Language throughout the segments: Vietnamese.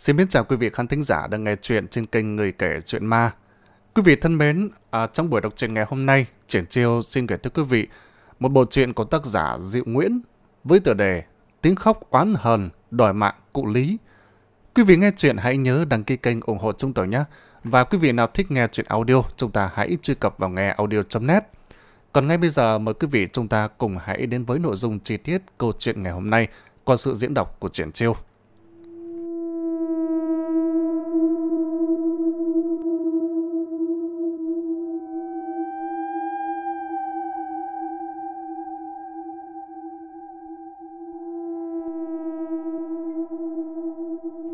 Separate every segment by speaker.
Speaker 1: Xin biết chào quý vị khán thính giả đang nghe chuyện trên kênh Người Kể Chuyện Ma. Quý vị thân mến, à, trong buổi đọc truyện ngày hôm nay, Triển Chiêu xin gửi tới quý vị một bộ truyện của tác giả Diệu Nguyễn với tựa đề Tiếng khóc oán hờn đòi mạng cụ lý. Quý vị nghe chuyện hãy nhớ đăng ký kênh ủng hộ chúng tôi nhé. Và quý vị nào thích nghe chuyện audio, chúng ta hãy truy cập vào ngheaudio net Còn ngay bây giờ mời quý vị chúng ta cùng hãy đến với nội dung chi tiết câu chuyện ngày hôm nay qua sự diễn đọc của Triển Chiêu.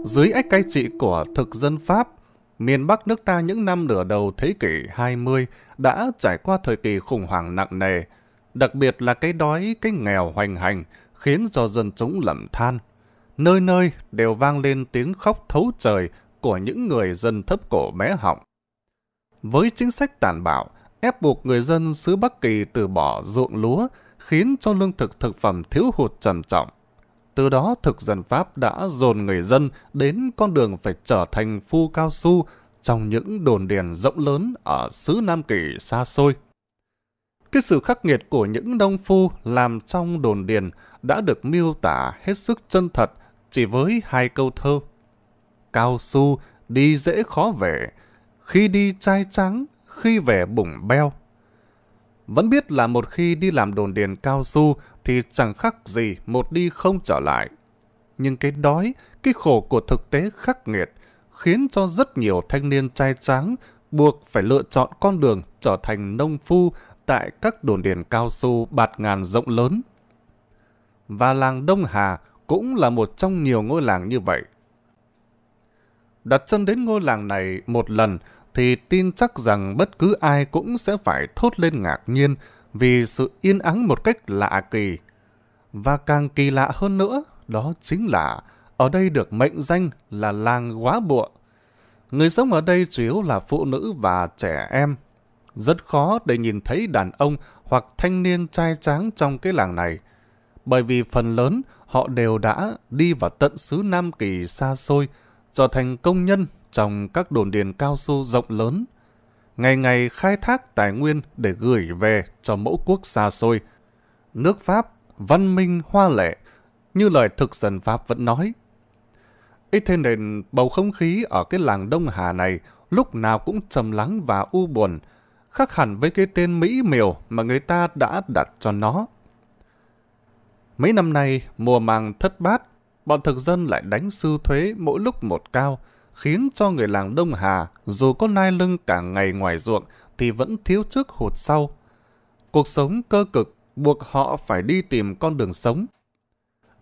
Speaker 1: Dưới ách cai trị của thực dân Pháp, miền Bắc nước ta những năm nửa đầu thế kỷ 20 đã trải qua thời kỳ khủng hoảng nặng nề, đặc biệt là cái đói, cái nghèo hoành hành khiến cho dân chúng lầm than. Nơi nơi đều vang lên tiếng khóc thấu trời của những người dân thấp cổ bé họng. Với chính sách tàn bạo, ép buộc người dân xứ Bắc Kỳ từ bỏ ruộng lúa, khiến cho lương thực thực phẩm thiếu hụt trầm trọng, từ đó thực dân Pháp đã dồn người dân đến con đường phải trở thành phu cao su trong những đồn điền rộng lớn ở xứ Nam Kỳ xa xôi. Cái sự khắc nghiệt của những nông phu làm trong đồn điền đã được miêu tả hết sức chân thật chỉ với hai câu thơ. Cao su đi dễ khó về, khi đi trai trắng, khi về bụng beo. Vẫn biết là một khi đi làm đồn điền cao su thì chẳng khác gì một đi không trở lại. Nhưng cái đói, cái khổ của thực tế khắc nghiệt khiến cho rất nhiều thanh niên trai tráng buộc phải lựa chọn con đường trở thành nông phu tại các đồn điền cao su bạt ngàn rộng lớn. Và làng Đông Hà cũng là một trong nhiều ngôi làng như vậy. Đặt chân đến ngôi làng này một lần thì tin chắc rằng bất cứ ai cũng sẽ phải thốt lên ngạc nhiên vì sự yên ắng một cách lạ kỳ. Và càng kỳ lạ hơn nữa, đó chính là ở đây được mệnh danh là làng quá bụa. Người sống ở đây chủ yếu là phụ nữ và trẻ em. Rất khó để nhìn thấy đàn ông hoặc thanh niên trai tráng trong cái làng này. Bởi vì phần lớn họ đều đã đi vào tận xứ Nam Kỳ xa xôi, trở thành công nhân trong các đồn điền cao su rộng lớn ngày ngày khai thác tài nguyên để gửi về cho mẫu quốc xa xôi. Nước Pháp, văn minh hoa lệ, như lời thực dân Pháp vẫn nói. Ít thế nên bầu không khí ở cái làng Đông Hà này lúc nào cũng trầm lắng và u buồn, khác hẳn với cái tên Mỹ miều mà người ta đã đặt cho nó. Mấy năm nay, mùa màng thất bát, bọn thực dân lại đánh sư thuế mỗi lúc một cao, khiến cho người làng Đông Hà dù có nai lưng cả ngày ngoài ruộng thì vẫn thiếu trước hụt sau. Cuộc sống cơ cực buộc họ phải đi tìm con đường sống.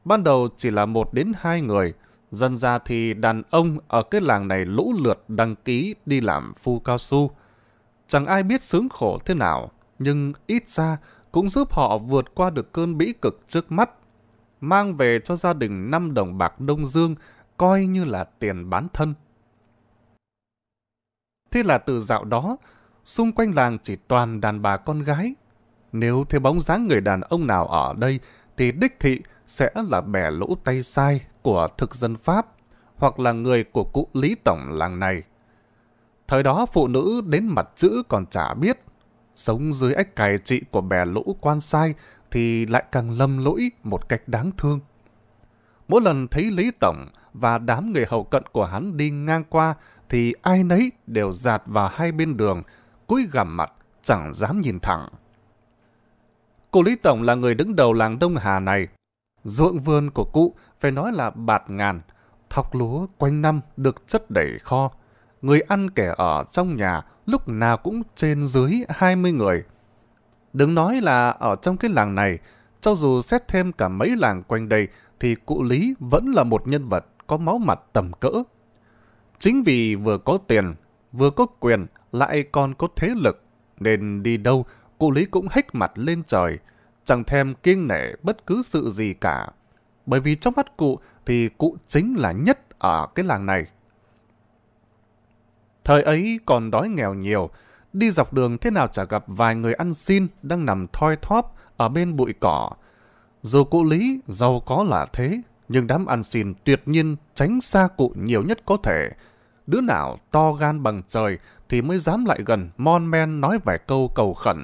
Speaker 1: Ban đầu chỉ là một đến hai người, dần ra thì đàn ông ở cái làng này lũ lượt đăng ký đi làm phu cao su. Chẳng ai biết sướng khổ thế nào, nhưng ít ra cũng giúp họ vượt qua được cơn bĩ cực trước mắt, mang về cho gia đình 5 đồng bạc Đông Dương coi như là tiền bán thân. Thế là từ dạo đó, xung quanh làng chỉ toàn đàn bà con gái. Nếu thấy bóng dáng người đàn ông nào ở đây, thì đích thị sẽ là bẻ lũ tay sai của thực dân Pháp hoặc là người của cụ Lý Tổng làng này. Thời đó phụ nữ đến mặt chữ còn chả biết. Sống dưới ách cài trị của bè lũ quan sai thì lại càng lầm lỗi một cách đáng thương. Mỗi lần thấy Lý Tổng và đám người hầu cận của hắn đi ngang qua thì ai nấy đều dạt vào hai bên đường, cúi gằm mặt, chẳng dám nhìn thẳng. Cụ Lý Tổng là người đứng đầu làng Đông Hà này. Ruộng vườn của cụ phải nói là bạt ngàn, thóc lúa quanh năm được chất đầy kho. Người ăn kẻ ở trong nhà lúc nào cũng trên dưới 20 người. Đừng nói là ở trong cái làng này, cho dù xét thêm cả mấy làng quanh đây thì cụ Lý vẫn là một nhân vật có máu mặt tầm cỡ Chính vì vừa có tiền, vừa có quyền, lại còn có thế lực, nên đi đâu cụ Lý cũng hếch mặt lên trời, chẳng thèm kiêng nể bất cứ sự gì cả. Bởi vì trong mắt cụ thì cụ chính là nhất ở cái làng này. Thời ấy còn đói nghèo nhiều, đi dọc đường thế nào chả gặp vài người ăn xin đang nằm thoi thóp ở bên bụi cỏ. Dù cụ Lý giàu có là thế, nhưng đám ăn xin tuyệt nhiên tránh xa cụ nhiều nhất có thể, đứa nào to gan bằng trời thì mới dám lại gần mon men nói vài câu cầu khẩn.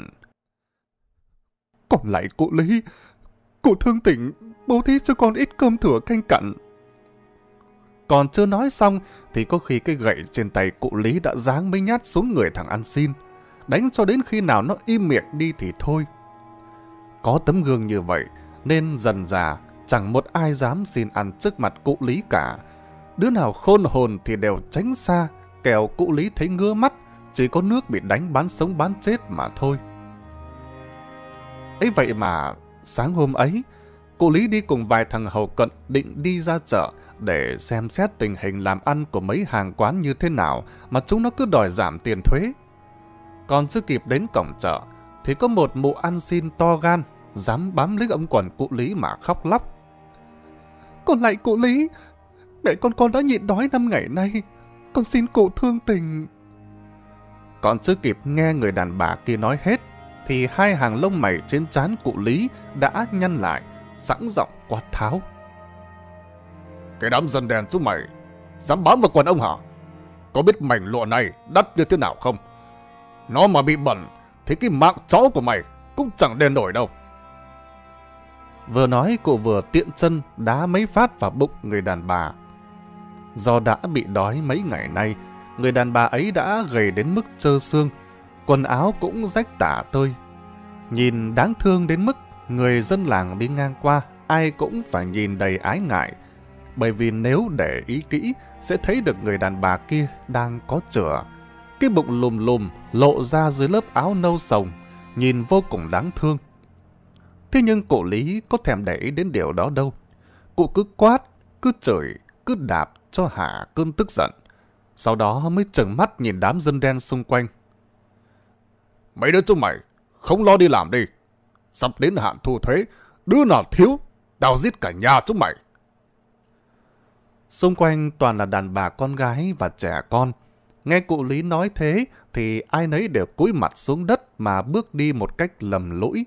Speaker 1: Còn lại cụ Lý, cụ thương tỉnh bố thí cho con ít cơm thừa canh cặn. Còn chưa nói xong thì có khi cái gậy trên tay cụ Lý đã giáng mấy nhát xuống người thằng ăn xin. Đánh cho đến khi nào nó im miệng đi thì thôi. Có tấm gương như vậy nên dần già chẳng một ai dám xin ăn trước mặt cụ Lý cả đứa nào khôn hồn thì đều tránh xa, kẻo cụ lý thấy ngứa mắt, chỉ có nước bị đánh bán sống bán chết mà thôi. ấy vậy mà, sáng hôm ấy, cụ lý đi cùng vài thằng hầu cận định đi ra chợ để xem xét tình hình làm ăn của mấy hàng quán như thế nào mà chúng nó cứ đòi giảm tiền thuế. Còn chưa kịp đến cổng chợ, thì có một mụ ăn xin to gan, dám bám lấy ông quần cụ lý mà khóc lóc. Còn lại cụ lý, Mẹ con con đã nhịn đói năm ngày nay. Con xin cụ thương tình. Còn chưa kịp nghe người đàn bà kia nói hết, thì hai hàng lông mày trên trán cụ Lý đã nhăn lại, sẵn giọng quát tháo. Cái đám dân đèn chúng mày, dám bám vào quần ông hả? Có biết mảnh lụa này đắt như thế nào không? Nó mà bị bẩn, thì cái mạng chó của mày cũng chẳng đền nổi đâu. Vừa nói cụ vừa tiện chân đá mấy phát vào bụng người đàn bà Do đã bị đói mấy ngày nay, người đàn bà ấy đã gầy đến mức trơ xương, quần áo cũng rách tả tơi. Nhìn đáng thương đến mức người dân làng đi ngang qua, ai cũng phải nhìn đầy ái ngại, bởi vì nếu để ý kỹ sẽ thấy được người đàn bà kia đang có chữa. Cái bụng lùm lùm lộ ra dưới lớp áo nâu sồng, nhìn vô cùng đáng thương. Thế nhưng cụ Lý có thèm để ý đến điều đó đâu. Cụ cứ quát, cứ chửi, cứ đạp cho hạ cơn tức giận. Sau đó mới trừng mắt nhìn đám dân đen xung quanh. Mấy đứa chúng mày, không lo đi làm đi. Sắp đến hạn thu thuế, đứa nào thiếu, tao giết cả nhà chúng mày. Xung quanh toàn là đàn bà con gái và trẻ con. Nghe cụ Lý nói thế thì ai nấy đều cúi mặt xuống đất mà bước đi một cách lầm lũi.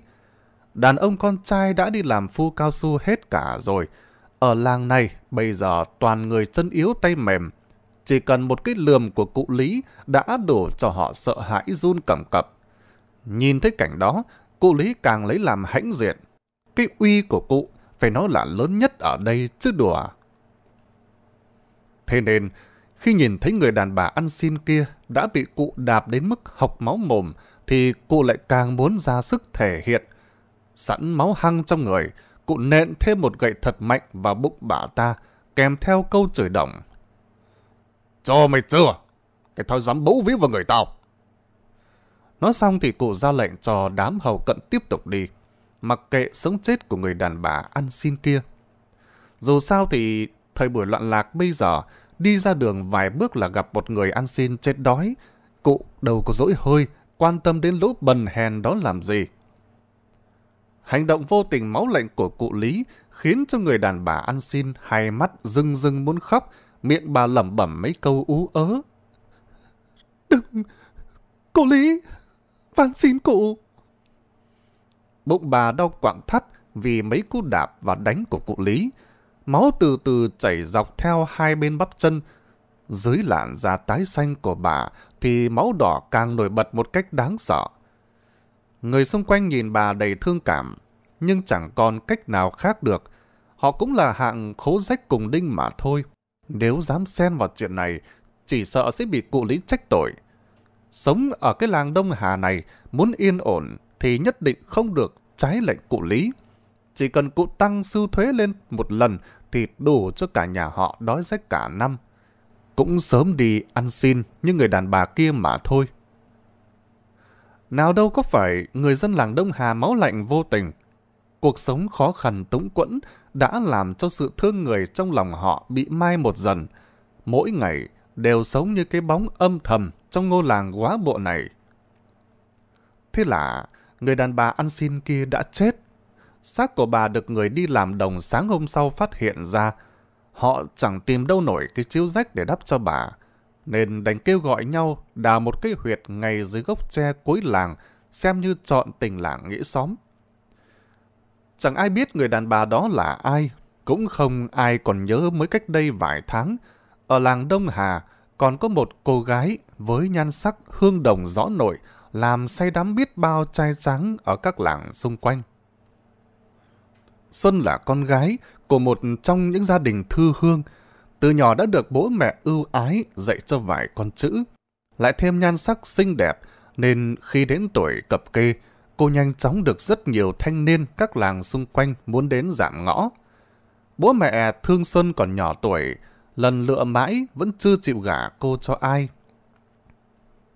Speaker 1: Đàn ông con trai đã đi làm phu cao su hết cả rồi, ở làng này, bây giờ toàn người chân yếu tay mềm. Chỉ cần một cái lườm của cụ Lý đã đủ cho họ sợ hãi run cầm cập. Nhìn thấy cảnh đó, cụ Lý càng lấy làm hãnh diện. Cái uy của cụ phải nói là lớn nhất ở đây chứ đùa. Thế nên, khi nhìn thấy người đàn bà ăn xin kia đã bị cụ đạp đến mức học máu mồm, thì cụ lại càng muốn ra sức thể hiện. Sẵn máu hăng trong người, cụ nện thêm một gậy thật mạnh vào bụng bà ta, kèm theo câu chửi động. Cho mày chưa? Cái thao dám bấu ví vào người tao. Nói xong thì cụ ra lệnh cho đám hầu cận tiếp tục đi, mặc kệ sống chết của người đàn bà ăn xin kia. Dù sao thì thời buổi loạn lạc bây giờ, đi ra đường vài bước là gặp một người ăn xin chết đói, cụ đầu có dỗi hơi, quan tâm đến lũ bần hèn đó làm gì. Hành động vô tình máu lạnh của cụ Lý khiến cho người đàn bà ăn xin hai mắt rưng rưng muốn khóc, miệng bà lẩm bẩm mấy câu ú ớ. Đừng! Cụ Lý! van xin cụ! Bụng bà đau quặn thắt vì mấy cú đạp và đánh của cụ Lý. Máu từ từ chảy dọc theo hai bên bắp chân. Dưới làn da tái xanh của bà thì máu đỏ càng nổi bật một cách đáng sợ. Người xung quanh nhìn bà đầy thương cảm, nhưng chẳng còn cách nào khác được. Họ cũng là hạng khố rách cùng đinh mà thôi. Nếu dám xen vào chuyện này, chỉ sợ sẽ bị cụ lý trách tội. Sống ở cái làng Đông Hà này, muốn yên ổn thì nhất định không được trái lệnh cụ lý. Chỉ cần cụ tăng sưu thuế lên một lần thì đủ cho cả nhà họ đói rách cả năm. Cũng sớm đi ăn xin như người đàn bà kia mà thôi. Nào đâu có phải người dân làng Đông Hà máu lạnh vô tình. Cuộc sống khó khăn túng quẫn đã làm cho sự thương người trong lòng họ bị mai một dần. Mỗi ngày đều sống như cái bóng âm thầm trong ngôi làng quá bộ này. Thế là người đàn bà ăn xin kia đã chết. Xác của bà được người đi làm đồng sáng hôm sau phát hiện ra. Họ chẳng tìm đâu nổi cái chiếu rách để đắp cho bà nên đành kêu gọi nhau đào một cây huyệt ngay dưới gốc tre cuối làng, xem như chọn tình làng nghĩa xóm. Chẳng ai biết người đàn bà đó là ai, cũng không ai còn nhớ mới cách đây vài tháng. Ở làng Đông Hà còn có một cô gái với nhan sắc hương đồng rõ nổi, làm say đắm biết bao trai trắng ở các làng xung quanh. Xuân là con gái của một trong những gia đình thư hương, từ nhỏ đã được bố mẹ ưu ái dạy cho vài con chữ. Lại thêm nhan sắc xinh đẹp, nên khi đến tuổi cập kê, cô nhanh chóng được rất nhiều thanh niên các làng xung quanh muốn đến giảm ngõ. Bố mẹ Thương Xuân còn nhỏ tuổi, lần lựa mãi vẫn chưa chịu gả cô cho ai.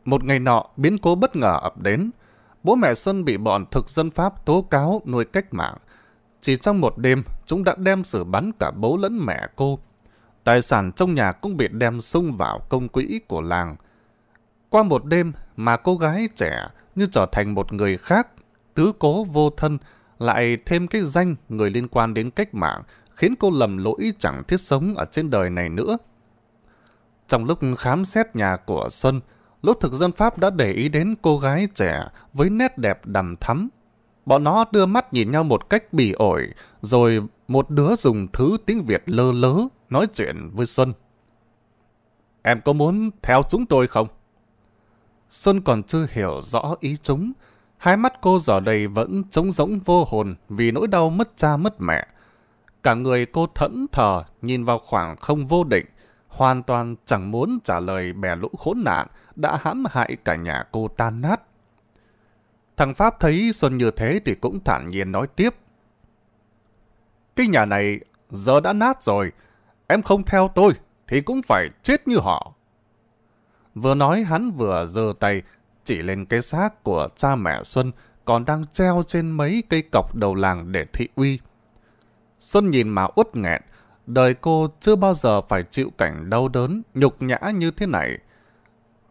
Speaker 1: Một ngày nọ, biến cố bất ngờ ập đến. Bố mẹ Xuân bị bọn thực dân Pháp tố cáo nuôi cách mạng. Chỉ trong một đêm, chúng đã đem xử bắn cả bố lẫn mẹ cô. Tài sản trong nhà cũng bị đem sung vào công quỹ của làng. Qua một đêm mà cô gái trẻ như trở thành một người khác, tứ cố vô thân, lại thêm cái danh người liên quan đến cách mạng, khiến cô lầm lỗi chẳng thiết sống ở trên đời này nữa. Trong lúc khám xét nhà của Xuân, lũ thực dân Pháp đã để ý đến cô gái trẻ với nét đẹp đầm thắm. Bọn nó đưa mắt nhìn nhau một cách bỉ ổi, rồi một đứa dùng thứ tiếng Việt lơ lớ, nói chuyện với Xuân. Em có muốn theo chúng tôi không? Xuân còn chưa hiểu rõ ý chúng. Hai mắt cô giờ đây vẫn trống rỗng vô hồn vì nỗi đau mất cha mất mẹ. Cả người cô thẫn thờ nhìn vào khoảng không vô định, hoàn toàn chẳng muốn trả lời bè lũ khốn nạn đã hãm hại cả nhà cô tan nát. Thằng Pháp thấy Xuân như thế thì cũng thản nhiên nói tiếp. Cái nhà này giờ đã nát rồi, Em không theo tôi thì cũng phải chết như họ. Vừa nói hắn vừa giơ tay chỉ lên cái xác của cha mẹ Xuân còn đang treo trên mấy cây cọc đầu làng để thị uy. Xuân nhìn mà uất nghẹn, đời cô chưa bao giờ phải chịu cảnh đau đớn, nhục nhã như thế này.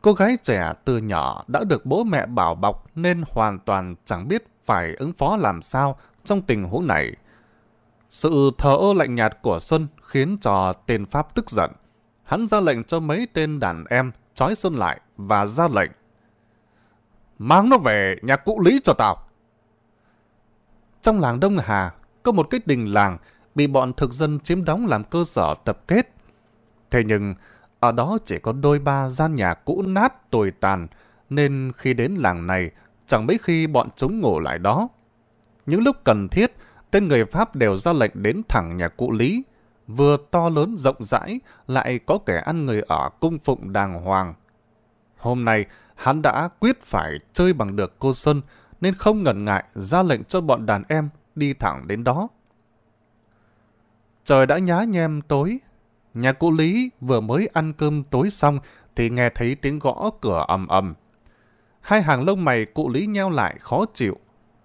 Speaker 1: Cô gái trẻ từ nhỏ đã được bố mẹ bảo bọc nên hoàn toàn chẳng biết phải ứng phó làm sao trong tình huống này. Sự thờ ơ lạnh nhạt của Xuân khiến cho tên Pháp tức giận. Hắn ra lệnh cho mấy tên đàn em trói Sơn lại và ra lệnh. Mang nó về nhà cụ Lý cho tao. Trong làng Đông Hà, có một cái đình làng bị bọn thực dân chiếm đóng làm cơ sở tập kết. Thế nhưng, ở đó chỉ có đôi ba gian nhà cũ nát tồi tàn, nên khi đến làng này, chẳng mấy khi bọn chúng ngủ lại đó. Những lúc cần thiết, tên người Pháp đều ra lệnh đến thẳng nhà cụ Lý, vừa to lớn rộng rãi, lại có kẻ ăn người ở cung phụng đàng hoàng. Hôm nay, hắn đã quyết phải chơi bằng được cô Sơn, nên không ngần ngại ra lệnh cho bọn đàn em đi thẳng đến đó. Trời đã nhá nhem tối, nhà cụ Lý vừa mới ăn cơm tối xong thì nghe thấy tiếng gõ cửa ầm ầm. Hai hàng lông mày cụ Lý nheo lại khó chịu.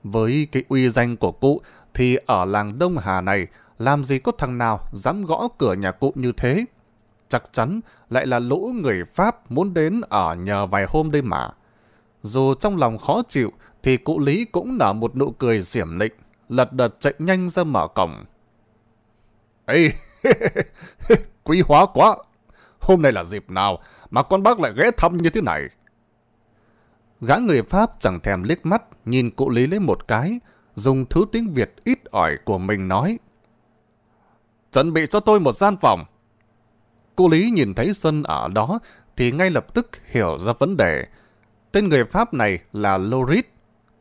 Speaker 1: Với cái uy danh của cụ thì ở làng Đông Hà này làm gì có thằng nào dám gõ cửa nhà cụ như thế. Chắc chắn lại là lũ người Pháp muốn đến ở nhờ vài hôm đây mà. Dù trong lòng khó chịu thì cụ Lý cũng nở một nụ cười xiểm lịnh, lật đật chạy nhanh ra mở cổng. Ê, quý hóa quá! Hôm nay là dịp nào mà con bác lại ghé thăm như thế này? Gã người Pháp chẳng thèm liếc mắt, nhìn cụ Lý lấy một cái, dùng thứ tiếng Việt ít ỏi của mình nói chuẩn bị cho tôi một gian phòng. Cô Lý nhìn thấy Xuân ở đó thì ngay lập tức hiểu ra vấn đề. Tên người Pháp này là Lorit.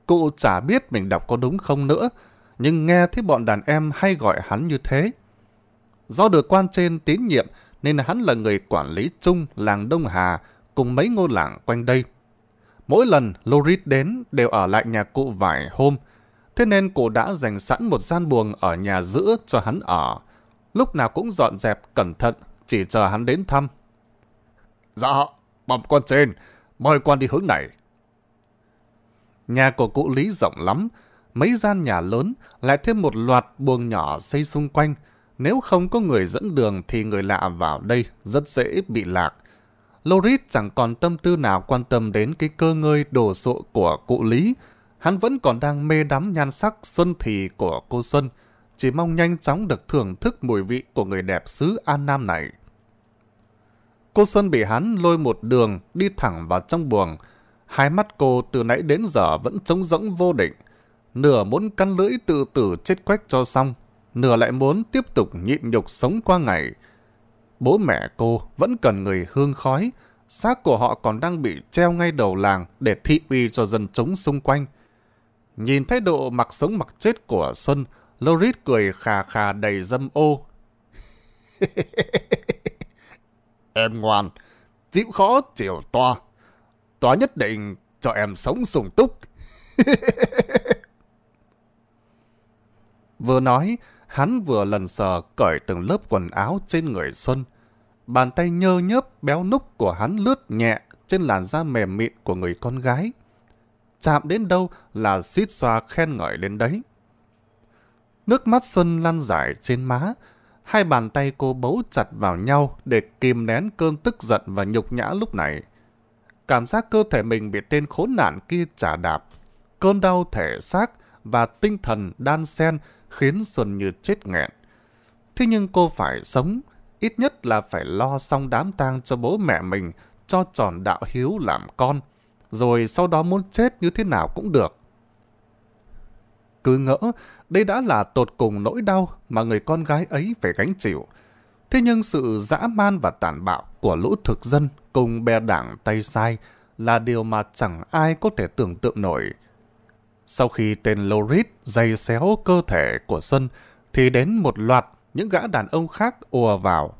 Speaker 1: Cô chả biết mình đọc có đúng không nữa, nhưng nghe thấy bọn đàn em hay gọi hắn như thế. Do được quan trên tín nhiệm nên hắn là người quản lý chung làng Đông Hà cùng mấy ngôi làng quanh đây. Mỗi lần Lorit đến đều ở lại nhà cụ vài hôm, thế nên cụ đã dành sẵn một gian buồng ở nhà giữa cho hắn ở lúc nào cũng dọn dẹp, cẩn thận, chỉ chờ hắn đến thăm. Dạ, bẩm quan trên, mời quan đi hướng này. Nhà của cụ Lý rộng lắm, mấy gian nhà lớn, lại thêm một loạt buồng nhỏ xây xung quanh. Nếu không có người dẫn đường thì người lạ vào đây rất dễ bị lạc. Loris chẳng còn tâm tư nào quan tâm đến cái cơ ngơi đồ sộ của cụ Lý. Hắn vẫn còn đang mê đắm nhan sắc xuân thì của cô Xuân chỉ mong nhanh chóng được thưởng thức mùi vị của người đẹp xứ An Nam này. Cô Xuân bị hắn lôi một đường đi thẳng vào trong buồng. Hai mắt cô từ nãy đến giờ vẫn trống rỗng vô định. Nửa muốn căn lưỡi tự tử chết quách cho xong, nửa lại muốn tiếp tục nhịn nhục sống qua ngày. Bố mẹ cô vẫn cần người hương khói, xác của họ còn đang bị treo ngay đầu làng để thị uy cho dân chúng xung quanh. Nhìn thái độ mặc sống mặc chết của Xuân, Loris cười khà khà đầy dâm ô. em ngoan, chịu khó chịu toa. Toa nhất định cho em sống sùng túc. vừa nói, hắn vừa lần sờ cởi từng lớp quần áo trên người Xuân. Bàn tay nhơ nhớp béo núc của hắn lướt nhẹ trên làn da mềm mịn của người con gái. Chạm đến đâu là suýt xoa khen ngợi đến đấy. Nước mắt Xuân lăn dài trên má. Hai bàn tay cô bấu chặt vào nhau để kìm nén cơn tức giận và nhục nhã lúc này. Cảm giác cơ thể mình bị tên khốn nạn kia trả đạp. Cơn đau thể xác và tinh thần đan xen khiến Xuân như chết nghẹn. Thế nhưng cô phải sống, ít nhất là phải lo xong đám tang cho bố mẹ mình, cho tròn đạo hiếu làm con. Rồi sau đó muốn chết như thế nào cũng được cứ ngỡ đây đã là tột cùng nỗi đau mà người con gái ấy phải gánh chịu. Thế nhưng sự dã man và tàn bạo của lũ thực dân cùng bè đảng tay sai là điều mà chẳng ai có thể tưởng tượng nổi. Sau khi tên Lorit dày xéo cơ thể của Xuân, thì đến một loạt những gã đàn ông khác ùa vào.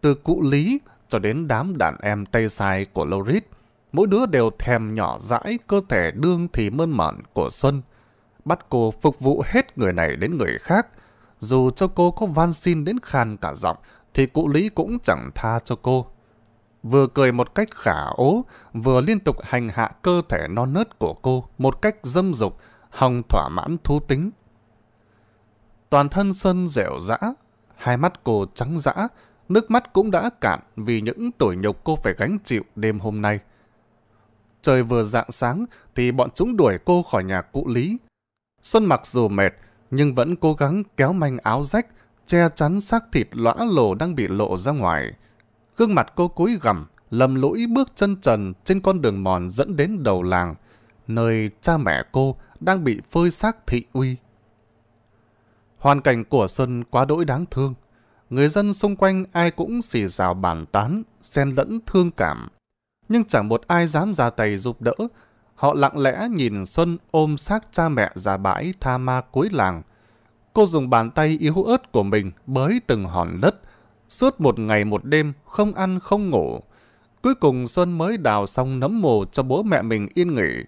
Speaker 1: Từ cụ Lý cho đến đám đàn em tay sai của Lorit, mỗi đứa đều thèm nhỏ dãi cơ thể đương thì mơn mởn của Xuân bắt cô phục vụ hết người này đến người khác. Dù cho cô có van xin đến khan cả giọng, thì cụ Lý cũng chẳng tha cho cô. Vừa cười một cách khả ố, vừa liên tục hành hạ cơ thể non nớt của cô một cách dâm dục, hòng thỏa mãn thú tính. Toàn thân Xuân dẻo dã, hai mắt cô trắng dã, nước mắt cũng đã cạn vì những tủi nhục cô phải gánh chịu đêm hôm nay. Trời vừa dạng sáng thì bọn chúng đuổi cô khỏi nhà cụ Lý, Xuân mặc dù mệt, nhưng vẫn cố gắng kéo manh áo rách, che chắn xác thịt lõa lồ đang bị lộ ra ngoài. Gương mặt cô cúi gằm, lầm lũi bước chân trần trên con đường mòn dẫn đến đầu làng, nơi cha mẹ cô đang bị phơi xác thị uy. Hoàn cảnh của Xuân quá đỗi đáng thương. Người dân xung quanh ai cũng xì xào bàn tán, xen lẫn thương cảm. Nhưng chẳng một ai dám ra tay giúp đỡ Họ lặng lẽ nhìn Xuân ôm xác cha mẹ già bãi tha ma cuối làng. Cô dùng bàn tay yếu ớt của mình bới từng hòn đất. Suốt một ngày một đêm, không ăn không ngủ. Cuối cùng Xuân mới đào xong nấm mồ cho bố mẹ mình yên nghỉ.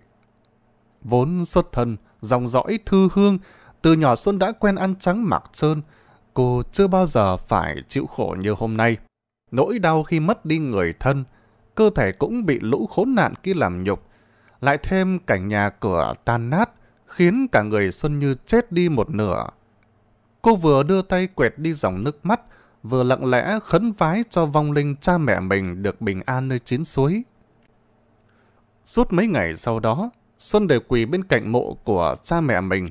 Speaker 1: Vốn xuất thân, dòng dõi thư hương, từ nhỏ Xuân đã quen ăn trắng mặc trơn. Cô chưa bao giờ phải chịu khổ như hôm nay. Nỗi đau khi mất đi người thân, cơ thể cũng bị lũ khốn nạn kia làm nhục lại thêm cảnh nhà cửa tan nát, khiến cả người Xuân Như chết đi một nửa. Cô vừa đưa tay quẹt đi dòng nước mắt, vừa lặng lẽ khấn vái cho vong linh cha mẹ mình được bình an nơi chín suối. Suốt mấy ngày sau đó, Xuân đều quỳ bên cạnh mộ của cha mẹ mình.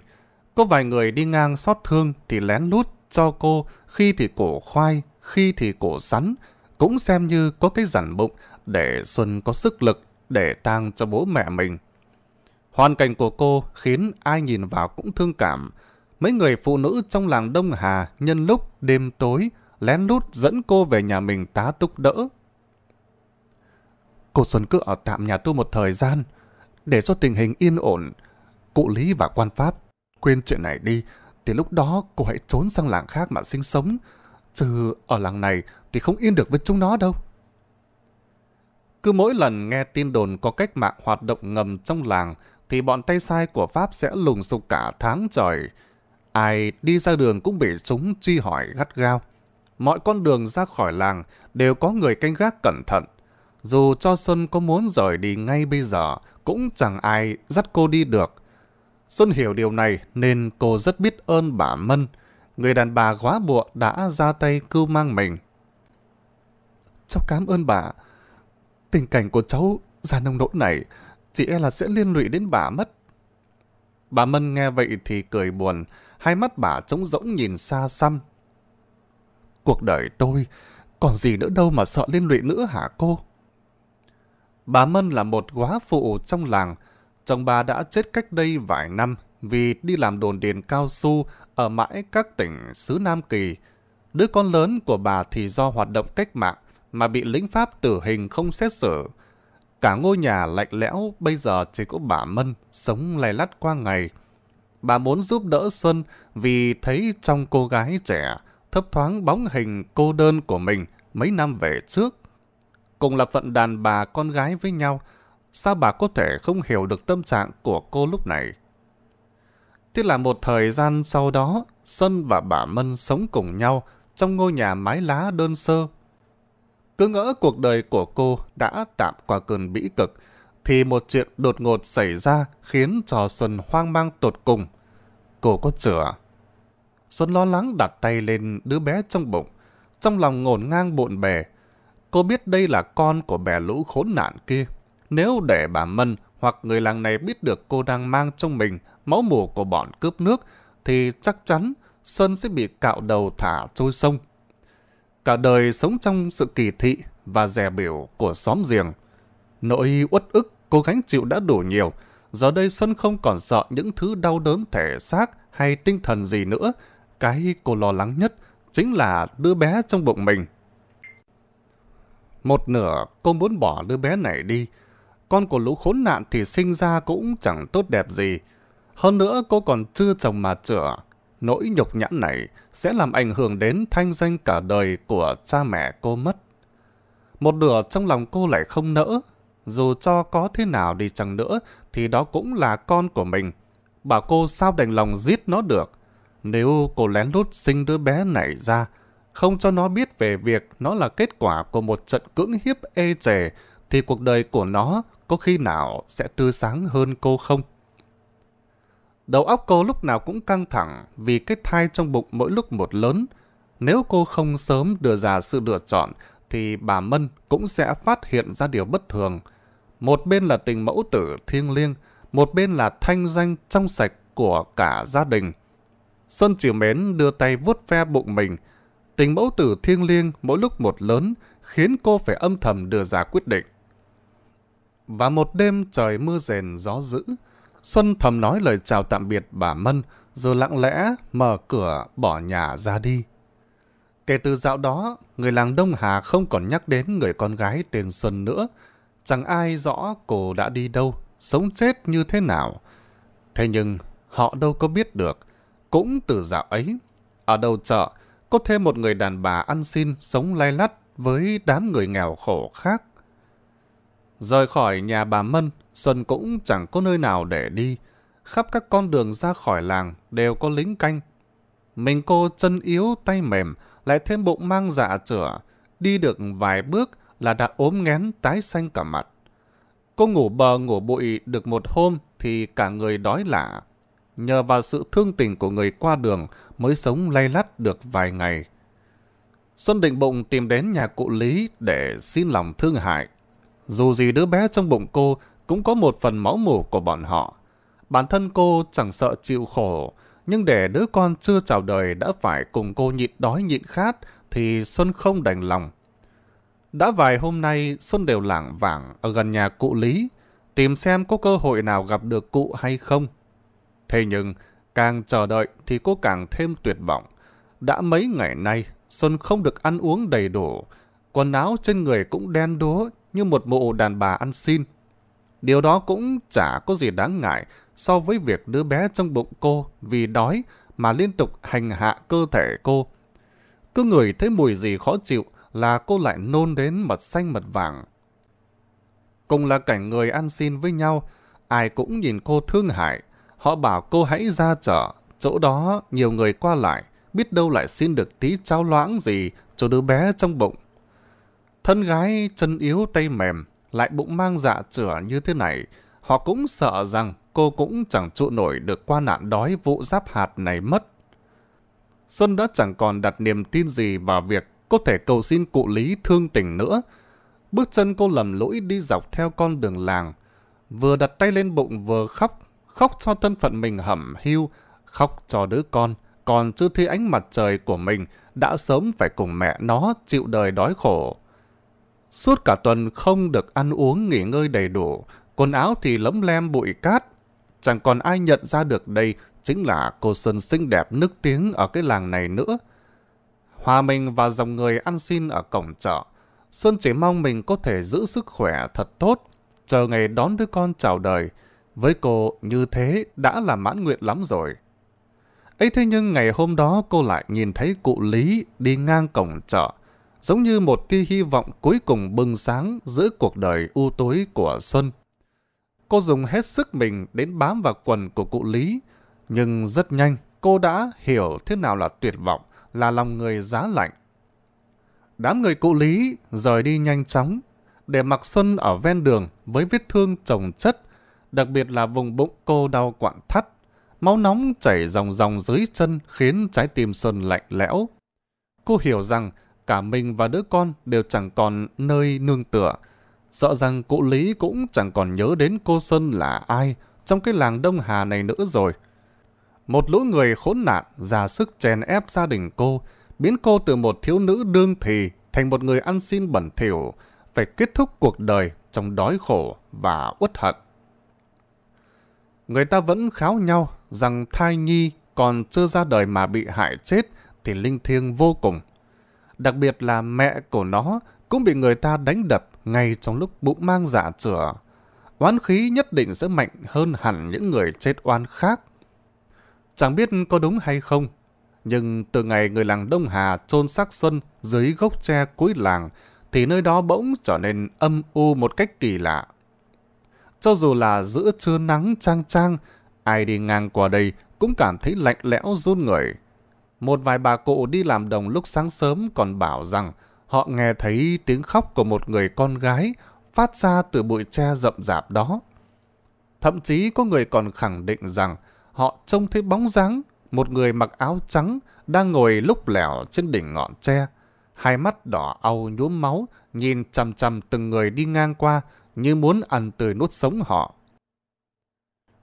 Speaker 1: Có vài người đi ngang xót thương thì lén lút cho cô khi thì cổ khoai, khi thì cổ sắn, cũng xem như có cái giản bụng để Xuân có sức lực để tang cho bố mẹ mình. Hoàn cảnh của cô khiến ai nhìn vào cũng thương cảm. Mấy người phụ nữ trong làng Đông Hà nhân lúc đêm tối lén lút dẫn cô về nhà mình tá túc đỡ. Cô Xuân cứ ở tạm nhà tôi một thời gian để cho tình hình yên ổn. Cụ Lý và quan Pháp quên chuyện này đi thì lúc đó cô hãy trốn sang làng khác mà sinh sống. Chứ ở làng này thì không yên được với chúng nó đâu. Cứ mỗi lần nghe tin đồn có cách mạng hoạt động ngầm trong làng, thì bọn tay sai của Pháp sẽ lùng sục cả tháng trời. Ai đi ra đường cũng bị súng truy hỏi gắt gao. Mọi con đường ra khỏi làng đều có người canh gác cẩn thận. Dù cho Xuân có muốn rời đi ngay bây giờ, cũng chẳng ai dắt cô đi được. Xuân hiểu điều này nên cô rất biết ơn bà Mân, người đàn bà quá bụa đã ra tay cưu mang mình. Cháu cảm ơn bà, Tình cảnh của cháu ra nông nỗi này, chị e là sẽ liên lụy đến bà mất. Bà Mân nghe vậy thì cười buồn, hai mắt bà trống rỗng nhìn xa xăm. Cuộc đời tôi, còn gì nữa đâu mà sợ liên lụy nữa hả cô? Bà Mân là một góa phụ trong làng, chồng bà đã chết cách đây vài năm vì đi làm đồn điền cao su ở mãi các tỉnh xứ Nam Kỳ. Đứa con lớn của bà thì do hoạt động cách mạng mà bị lính Pháp tử hình không xét xử. Cả ngôi nhà lạnh lẽo bây giờ chỉ có bà Mân sống lay lắt qua ngày. Bà muốn giúp đỡ Xuân vì thấy trong cô gái trẻ thấp thoáng bóng hình cô đơn của mình mấy năm về trước. Cùng là phận đàn bà con gái với nhau, sao bà có thể không hiểu được tâm trạng của cô lúc này? Thế là một thời gian sau đó, Xuân và bà Mân sống cùng nhau trong ngôi nhà mái lá đơn sơ cứ ngỡ cuộc đời của cô đã tạm qua cơn bĩ cực, thì một chuyện đột ngột xảy ra khiến cho Xuân hoang mang tột cùng. Cô có chữa? Xuân lo lắng đặt tay lên đứa bé trong bụng, trong lòng ngổn ngang bộn bề. Cô biết đây là con của bè lũ khốn nạn kia. Nếu để bà Mân hoặc người làng này biết được cô đang mang trong mình máu mủ của bọn cướp nước, thì chắc chắn Xuân sẽ bị cạo đầu thả trôi sông. Cả đời sống trong sự kỳ thị và rẻ biểu của xóm giềng. Nỗi uất ức cố gắng chịu đã đủ nhiều. Giờ đây Xuân không còn sợ những thứ đau đớn thể xác hay tinh thần gì nữa. Cái cô lo lắng nhất chính là đứa bé trong bụng mình. Một nửa cô muốn bỏ đứa bé này đi. Con của lũ khốn nạn thì sinh ra cũng chẳng tốt đẹp gì. Hơn nữa cô còn chưa chồng mà chữa Nỗi nhục nhã này sẽ làm ảnh hưởng đến thanh danh cả đời của cha mẹ cô mất. Một nửa trong lòng cô lại không nỡ, dù cho có thế nào đi chăng nữa thì đó cũng là con của mình. Bà cô sao đành lòng giết nó được. Nếu cô lén lút sinh đứa bé này ra, không cho nó biết về việc nó là kết quả của một trận cưỡng hiếp ê chề, thì cuộc đời của nó có khi nào sẽ tươi sáng hơn cô không? Đầu óc cô lúc nào cũng căng thẳng vì cái thai trong bụng mỗi lúc một lớn. Nếu cô không sớm đưa ra sự lựa chọn thì bà Mân cũng sẽ phát hiện ra điều bất thường. Một bên là tình mẫu tử thiêng liêng, một bên là thanh danh trong sạch của cả gia đình. Sơn chỉ mến đưa tay vuốt ve bụng mình. Tình mẫu tử thiêng liêng mỗi lúc một lớn khiến cô phải âm thầm đưa ra quyết định. Và một đêm trời mưa rền gió dữ, Xuân thầm nói lời chào tạm biệt bà Mân, rồi lặng lẽ mở cửa bỏ nhà ra đi. Kể từ dạo đó, người làng Đông Hà không còn nhắc đến người con gái tên Xuân nữa. Chẳng ai rõ cô đã đi đâu, sống chết như thế nào. Thế nhưng, họ đâu có biết được. Cũng từ dạo ấy, ở đầu chợ, có thêm một người đàn bà ăn xin sống lay lắt với đám người nghèo khổ khác. Rời khỏi nhà bà Mân, Xuân cũng chẳng có nơi nào để đi. Khắp các con đường ra khỏi làng đều có lính canh. Mình cô chân yếu tay mềm, lại thêm bụng mang dạ chữa. Đi được vài bước là đã ốm ngén tái xanh cả mặt. Cô ngủ bờ ngủ bụi được một hôm thì cả người đói lạ. Nhờ vào sự thương tình của người qua đường mới sống lay lắt được vài ngày. Xuân định bụng tìm đến nhà cụ Lý để xin lòng thương hại. Dù gì đứa bé trong bụng cô cũng có một phần máu mủ của bọn họ. Bản thân cô chẳng sợ chịu khổ, nhưng để đứa con chưa chào đời đã phải cùng cô nhịn đói nhịn khát thì Xuân không đành lòng. Đã vài hôm nay Xuân đều lảng vảng ở gần nhà cụ Lý, tìm xem có cơ hội nào gặp được cụ hay không. Thế nhưng, càng chờ đợi thì cô càng thêm tuyệt vọng. Đã mấy ngày nay, Xuân không được ăn uống đầy đủ, quần áo trên người cũng đen đúa như một mụ đàn bà ăn xin. Điều đó cũng chả có gì đáng ngại so với việc đứa bé trong bụng cô vì đói mà liên tục hành hạ cơ thể cô. Cứ người thấy mùi gì khó chịu là cô lại nôn đến mật xanh mật vàng. Cùng là cảnh người ăn xin với nhau, ai cũng nhìn cô thương hại. Họ bảo cô hãy ra chợ, chỗ đó nhiều người qua lại, biết đâu lại xin được tí cháo loãng gì cho đứa bé trong bụng. Thân gái chân yếu tay mềm, lại bụng mang dạ chửa như thế này, họ cũng sợ rằng cô cũng chẳng trụ nổi được qua nạn đói vụ giáp hạt này mất. Xuân đã chẳng còn đặt niềm tin gì vào việc có thể cầu xin cụ Lý thương tình nữa. Bước chân cô lầm lỗi đi dọc theo con đường làng, vừa đặt tay lên bụng vừa khóc, khóc cho thân phận mình hẩm hiu, khóc cho đứa con, còn chưa thi ánh mặt trời của mình đã sớm phải cùng mẹ nó chịu đời đói khổ. Suốt cả tuần không được ăn uống nghỉ ngơi đầy đủ, quần áo thì lấm lem bụi cát. Chẳng còn ai nhận ra được đây chính là cô Sơn xinh đẹp nức tiếng ở cái làng này nữa. Hòa mình và dòng người ăn xin ở cổng chợ. Xuân chỉ mong mình có thể giữ sức khỏe thật tốt, chờ ngày đón đứa con chào đời. Với cô như thế đã là mãn nguyện lắm rồi. ấy thế nhưng ngày hôm đó cô lại nhìn thấy cụ Lý đi ngang cổng chợ giống như một tia hy vọng cuối cùng bừng sáng giữa cuộc đời u tối của Xuân. Cô dùng hết sức mình đến bám vào quần của cụ Lý, nhưng rất nhanh cô đã hiểu thế nào là tuyệt vọng, là lòng người giá lạnh. Đám người cụ Lý rời đi nhanh chóng, để mặc Xuân ở ven đường với vết thương trồng chất, đặc biệt là vùng bụng cô đau quặn thắt. Máu nóng chảy ròng ròng dưới chân khiến trái tim Xuân lạnh lẽo. Cô hiểu rằng cả mình và đứa con đều chẳng còn nơi nương tựa. Sợ rằng cụ Lý cũng chẳng còn nhớ đến cô Sơn là ai trong cái làng Đông Hà này nữa rồi. Một lũ người khốn nạn ra sức chèn ép gia đình cô, biến cô từ một thiếu nữ đương thì thành một người ăn xin bẩn thỉu, phải kết thúc cuộc đời trong đói khổ và uất hận. Người ta vẫn kháo nhau rằng thai nhi còn chưa ra đời mà bị hại chết thì linh thiêng vô cùng đặc biệt là mẹ của nó cũng bị người ta đánh đập ngay trong lúc bụng mang giả dạ chữa. Oán khí nhất định sẽ mạnh hơn hẳn những người chết oan khác. Chẳng biết có đúng hay không, nhưng từ ngày người làng Đông Hà chôn xác xuân dưới gốc tre cuối làng, thì nơi đó bỗng trở nên âm u một cách kỳ lạ. Cho dù là giữa trưa nắng trang trang, ai đi ngang qua đây cũng cảm thấy lạnh lẽo run người. Một vài bà cụ đi làm đồng lúc sáng sớm còn bảo rằng họ nghe thấy tiếng khóc của một người con gái phát ra từ bụi tre rậm rạp đó. Thậm chí có người còn khẳng định rằng họ trông thấy bóng dáng một người mặc áo trắng đang ngồi lúc lẻo trên đỉnh ngọn tre. Hai mắt đỏ au nhuốm máu, nhìn chằm chằm từng người đi ngang qua như muốn ăn tươi nuốt sống họ.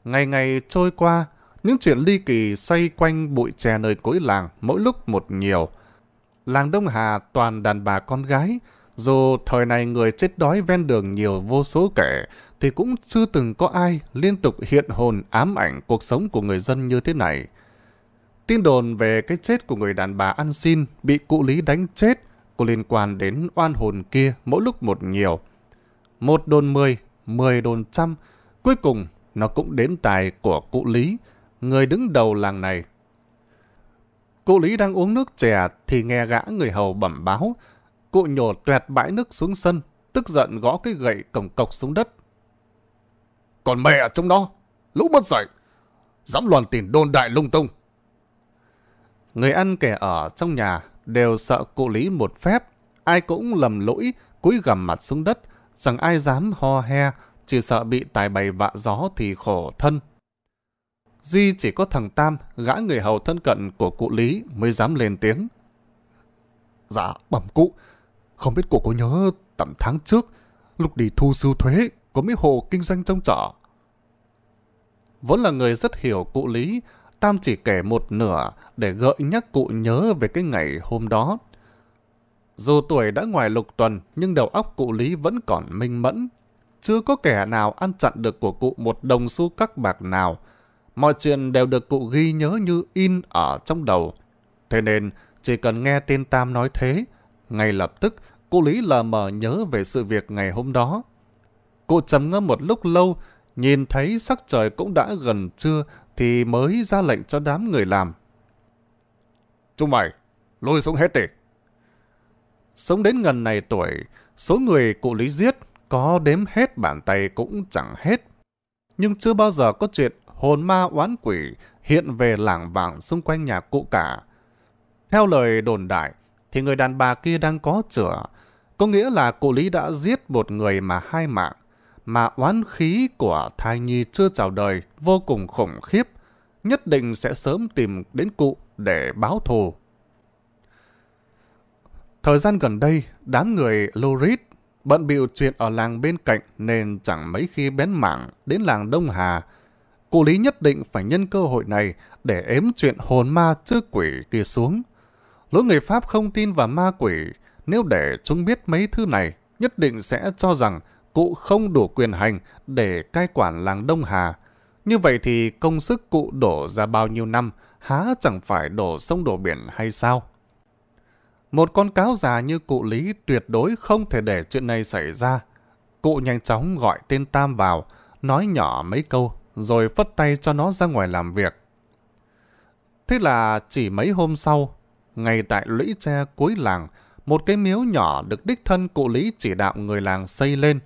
Speaker 1: Ngày ngày trôi qua, những chuyện ly kỳ xoay quanh bụi chè nơi cuối làng mỗi lúc một nhiều. Làng Đông Hà toàn đàn bà con gái, dù thời này người chết đói ven đường nhiều vô số kẻ, thì cũng chưa từng có ai liên tục hiện hồn ám ảnh cuộc sống của người dân như thế này. Tin đồn về cái chết của người đàn bà ăn xin bị cụ lý đánh chết có liên quan đến oan hồn kia mỗi lúc một nhiều. Một đồn mười, mười đồn trăm, cuối cùng nó cũng đến tài của cụ lý, người đứng đầu làng này. Cụ Lý đang uống nước chè thì nghe gã người hầu bẩm báo. Cụ nhổ tuẹt bãi nước xuống sân, tức giận gõ cái gậy cổng cọc xuống đất. Còn mẹ ở trong đó, lũ mất dậy, dám loàn tìm đôn đại lung tung. Người ăn kẻ ở trong nhà đều sợ cụ Lý một phép, ai cũng lầm lỗi, cúi gầm mặt xuống đất, chẳng ai dám ho he, chỉ sợ bị tài bày vạ gió thì khổ thân. Duy chỉ có thằng Tam, gã người hầu thân cận của cụ Lý mới dám lên tiếng. Dạ, bẩm cụ, không biết cụ có nhớ tầm tháng trước, lúc đi thu sưu thuế, có mấy hộ kinh doanh trong chợ. Vốn là người rất hiểu cụ Lý, Tam chỉ kể một nửa để gợi nhắc cụ nhớ về cái ngày hôm đó. Dù tuổi đã ngoài lục tuần, nhưng đầu óc cụ Lý vẫn còn minh mẫn. Chưa có kẻ nào ăn chặn được của cụ một đồng xu các bạc nào, Mọi chuyện đều được cụ ghi nhớ như in ở trong đầu. Thế nên, chỉ cần nghe tên Tam nói thế, ngay lập tức cụ Lý lờ mờ nhớ về sự việc ngày hôm đó. cụ trầm ngâm một lúc lâu, nhìn thấy sắc trời cũng đã gần trưa thì mới ra lệnh cho đám người làm. Chúng mày, lôi xuống hết đi. Sống đến gần này tuổi, số người cụ Lý giết có đếm hết bàn tay cũng chẳng hết. Nhưng chưa bao giờ có chuyện hồn ma oán quỷ hiện về làng vàng xung quanh nhà cụ cả. Theo lời đồn đại, thì người đàn bà kia đang có chữa, có nghĩa là cụ Lý đã giết một người mà hai mạng, mà oán khí của thai nhi chưa chào đời vô cùng khủng khiếp, nhất định sẽ sớm tìm đến cụ để báo thù. Thời gian gần đây, đám người Lorit bận bịu chuyện ở làng bên cạnh nên chẳng mấy khi bén mảng đến làng Đông Hà, cụ Lý nhất định phải nhân cơ hội này để ếm chuyện hồn ma chứ quỷ kia xuống. Lũ người Pháp không tin vào ma quỷ, nếu để chúng biết mấy thứ này, nhất định sẽ cho rằng cụ không đủ quyền hành để cai quản làng Đông Hà. Như vậy thì công sức cụ đổ ra bao nhiêu năm, há chẳng phải đổ sông đổ biển hay sao? Một con cáo già như cụ Lý tuyệt đối không thể để chuyện này xảy ra. Cụ nhanh chóng gọi tên Tam vào, nói nhỏ mấy câu rồi phất tay cho nó ra ngoài làm việc. Thế là chỉ mấy hôm sau, ngay tại lũy tre cuối làng, một cái miếu nhỏ được đích thân cụ lý chỉ đạo người làng xây lên.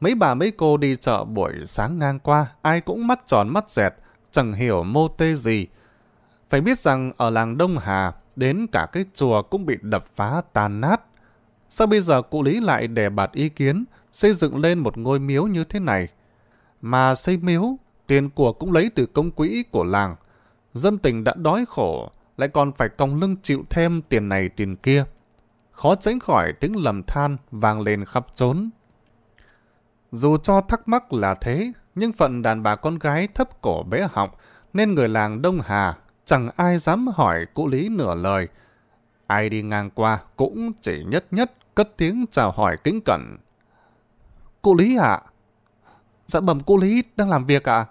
Speaker 1: Mấy bà mấy cô đi chợ buổi sáng ngang qua, ai cũng mắt tròn mắt dẹt, chẳng hiểu mô tê gì. Phải biết rằng ở làng Đông Hà, đến cả cái chùa cũng bị đập phá tàn nát. Sao bây giờ cụ lý lại đề bạt ý kiến, xây dựng lên một ngôi miếu như thế này? Mà xây miếu tiền của cũng lấy từ công quỹ của làng. Dân tình đã đói khổ, lại còn phải còng lưng chịu thêm tiền này tiền kia. Khó tránh khỏi tiếng lầm than vang lên khắp trốn. Dù cho thắc mắc là thế, nhưng phận đàn bà con gái thấp cổ bé họng, nên người làng Đông Hà chẳng ai dám hỏi cụ Lý nửa lời. Ai đi ngang qua cũng chỉ nhất nhất cất tiếng chào hỏi kính cẩn. Cụ Lý ạ? Dạ bẩm cụ Lý đang làm việc ạ. À?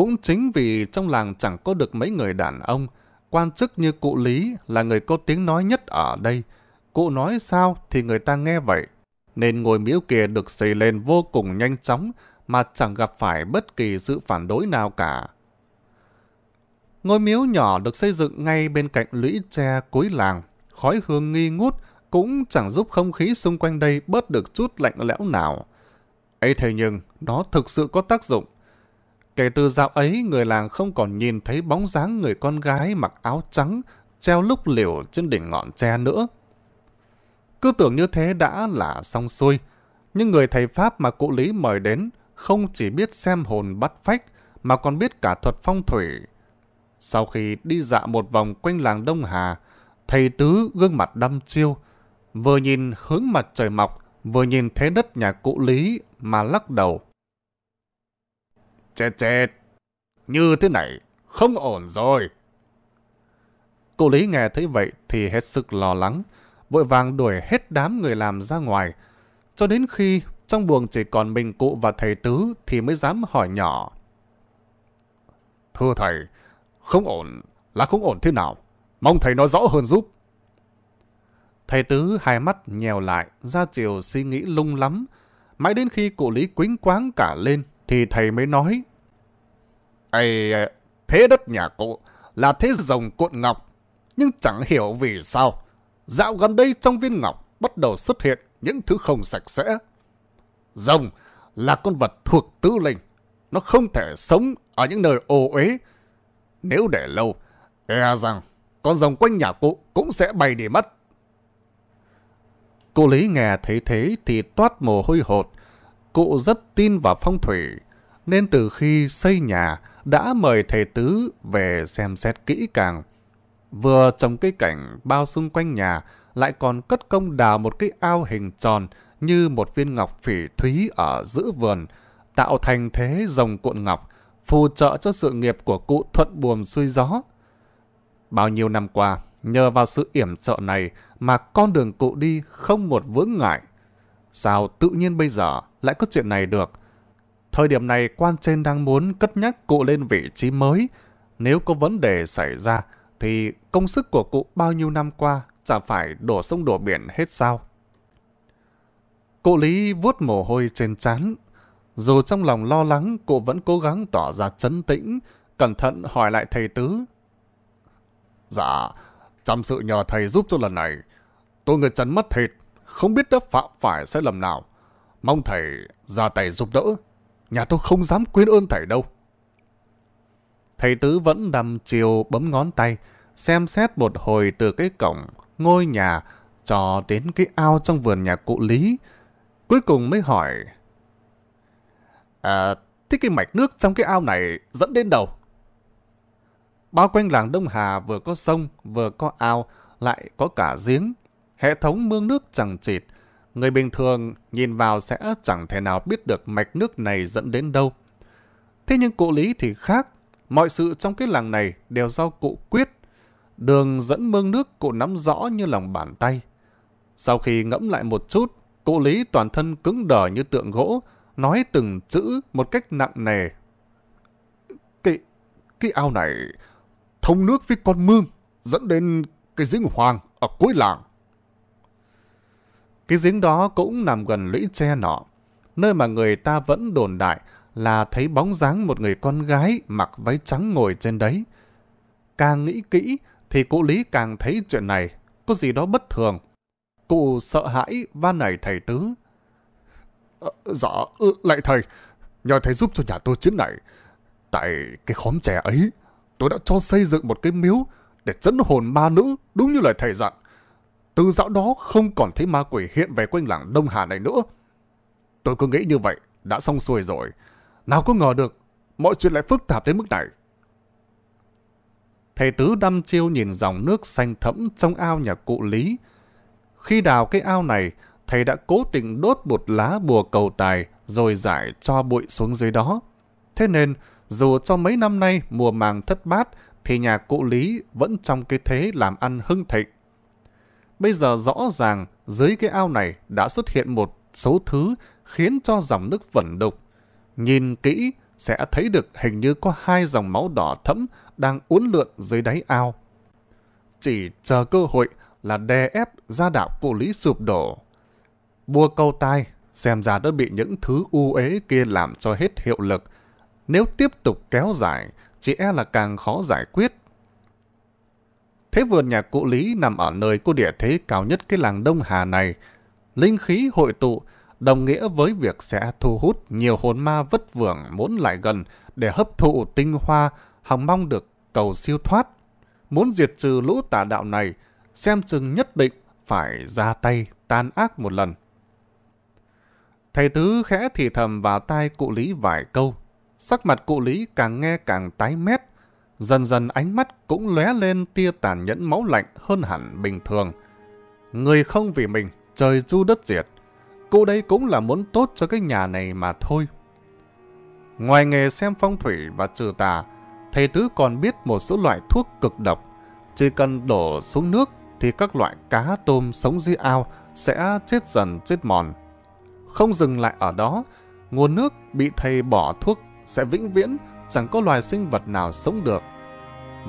Speaker 1: Cũng chính vì trong làng chẳng có được mấy người đàn ông, quan chức như cụ Lý là người có tiếng nói nhất ở đây. Cụ nói sao thì người ta nghe vậy. Nên ngôi miếu kia được xây lên vô cùng nhanh chóng mà chẳng gặp phải bất kỳ sự phản đối nào cả. Ngôi miếu nhỏ được xây dựng ngay bên cạnh lũy tre cuối làng. Khói hương nghi ngút cũng chẳng giúp không khí xung quanh đây bớt được chút lạnh lẽo nào. ấy thế nhưng, nó thực sự có tác dụng. Kể từ dạo ấy, người làng không còn nhìn thấy bóng dáng người con gái mặc áo trắng, treo lúc liều trên đỉnh ngọn tre nữa. Cứ tưởng như thế đã là xong xuôi, nhưng người thầy Pháp mà cụ Lý mời đến không chỉ biết xem hồn bắt phách, mà còn biết cả thuật phong thủy. Sau khi đi dạo một vòng quanh làng Đông Hà, thầy Tứ gương mặt đăm chiêu, vừa nhìn hướng mặt trời mọc, vừa nhìn thế đất nhà cụ Lý mà lắc đầu chết chết. Như thế này, không ổn rồi. cô Lý nghe thấy vậy thì hết sức lo lắng, vội vàng đuổi hết đám người làm ra ngoài. Cho đến khi trong buồng chỉ còn mình cụ và thầy tứ thì mới dám hỏi nhỏ. Thưa thầy, không ổn là không ổn thế nào? Mong thầy nói rõ hơn giúp. Thầy tứ hai mắt nhèo lại, ra chiều suy nghĩ lung lắm. Mãi đến khi cụ Lý quính quáng cả lên thì thầy mới nói Ây, thế đất nhà cụ là thế rồng cuộn ngọc. Nhưng chẳng hiểu vì sao. Dạo gần đây trong viên ngọc bắt đầu xuất hiện những thứ không sạch sẽ. Rồng là con vật thuộc tứ linh. Nó không thể sống ở những nơi ô uế. Nếu để lâu, e rằng con rồng quanh nhà cụ cũng sẽ bay đi mất. Cô Lý nghe thấy thế thì toát mồ hôi hột. Cụ rất tin vào phong thủy, nên từ khi xây nhà, đã mời thầy tứ về xem xét kỹ càng. Vừa trồng cây cảnh bao xung quanh nhà, lại còn cất công đào một cái ao hình tròn như một viên ngọc phỉ thúy ở giữa vườn, tạo thành thế rồng cuộn ngọc, phù trợ cho sự nghiệp của cụ thuận buồm xuôi gió. Bao nhiêu năm qua, nhờ vào sự yểm trợ này mà con đường cụ đi không một vướng ngại. Sao tự nhiên bây giờ lại có chuyện này được? Thời điểm này quan trên đang muốn cất nhắc cụ lên vị trí mới. Nếu có vấn đề xảy ra thì công sức của cụ bao nhiêu năm qua chả phải đổ sông đổ biển hết sao. Cụ Lý vuốt mồ hôi trên trán. Dù trong lòng lo lắng, cụ vẫn cố gắng tỏ ra chấn tĩnh, cẩn thận hỏi lại thầy Tứ. Dạ, chăm sự nhờ thầy giúp cho lần này. Tôi người chắn mất thịt, không biết đã phạm phải sai lầm nào. Mong thầy ra tay giúp đỡ nhà tôi không dám quyến ơn thầy đâu. Thầy Tứ vẫn đầm chiều bấm ngón tay, xem xét một hồi từ cái cổng, ngôi nhà, cho đến cái ao trong vườn nhà cụ Lý. Cuối cùng mới hỏi, À, thế cái mạch nước trong cái ao này dẫn đến đâu? Bao quanh làng Đông Hà vừa có sông, vừa có ao, lại có cả giếng. Hệ thống mương nước chẳng chịt, Người bình thường nhìn vào sẽ chẳng thể nào biết được mạch nước này dẫn đến đâu. Thế nhưng cụ Lý thì khác. Mọi sự trong cái làng này đều do cụ quyết. Đường dẫn mương nước cụ nắm rõ như lòng bàn tay. Sau khi ngẫm lại một chút, cụ Lý toàn thân cứng đờ như tượng gỗ, nói từng chữ một cách nặng nề. Cái, cái ao này thông nước với con mương dẫn đến cái giếng hoàng ở cuối làng. Cái giếng đó cũng nằm gần lũy tre nọ, nơi mà người ta vẫn đồn đại là thấy bóng dáng một người con gái mặc váy trắng ngồi trên đấy. Càng nghĩ kỹ thì cụ Lý càng thấy chuyện này có gì đó bất thường. Cụ sợ hãi van nảy thầy tứ. Ờ, dạ, ừ, lại thầy, nhờ thầy giúp cho nhà tôi chuyến này. Tại cái khóm trẻ ấy, tôi đã cho xây dựng một cái miếu để chấn hồn ma nữ đúng như lời thầy dặn từ dạo đó không còn thấy ma quỷ hiện về quanh làng Đông Hà này nữa. Tôi cứ nghĩ như vậy, đã xong xuôi rồi. Nào có ngờ được, mọi chuyện lại phức tạp đến mức này. Thầy Tứ đăm chiêu nhìn dòng nước xanh thẫm trong ao nhà cụ Lý. Khi đào cái ao này, thầy đã cố tình đốt một lá bùa cầu tài rồi giải cho bụi xuống dưới đó. Thế nên, dù cho mấy năm nay mùa màng thất bát, thì nhà cụ Lý vẫn trong cái thế làm ăn hưng thịnh. Bây giờ rõ ràng dưới cái ao này đã xuất hiện một số thứ khiến cho dòng nước vẩn đục. Nhìn kỹ sẽ thấy được hình như có hai dòng máu đỏ thẫm đang uốn lượn dưới đáy ao. Chỉ chờ cơ hội là đè ép gia đạo cụ lý sụp đổ. Bua câu tai xem ra đã bị những thứ u ế kia làm cho hết hiệu lực. Nếu tiếp tục kéo dài, chỉ e là càng khó giải quyết. Thế vườn nhà cụ Lý nằm ở nơi có địa thế cao nhất cái làng Đông Hà này. Linh khí hội tụ đồng nghĩa với việc sẽ thu hút nhiều hồn ma vất vưởng muốn lại gần để hấp thụ tinh hoa, hòng mong được cầu siêu thoát. Muốn diệt trừ lũ tà đạo này, xem chừng nhất định phải ra tay tan ác một lần. Thầy Tứ khẽ thì thầm vào tai cụ Lý vài câu. Sắc mặt cụ Lý càng nghe càng tái mét, Dần dần ánh mắt cũng lóe lên tia tàn nhẫn máu lạnh hơn hẳn bình thường. Người không vì mình, trời du đất diệt. Cô đây cũng là muốn tốt cho cái nhà này mà thôi. Ngoài nghề xem phong thủy và trừ tà, thầy Tứ còn biết một số loại thuốc cực độc. Chỉ cần đổ xuống nước thì các loại cá tôm sống dưới ao sẽ chết dần chết mòn. Không dừng lại ở đó, nguồn nước bị thầy bỏ thuốc sẽ vĩnh viễn chẳng có loài sinh vật nào sống được.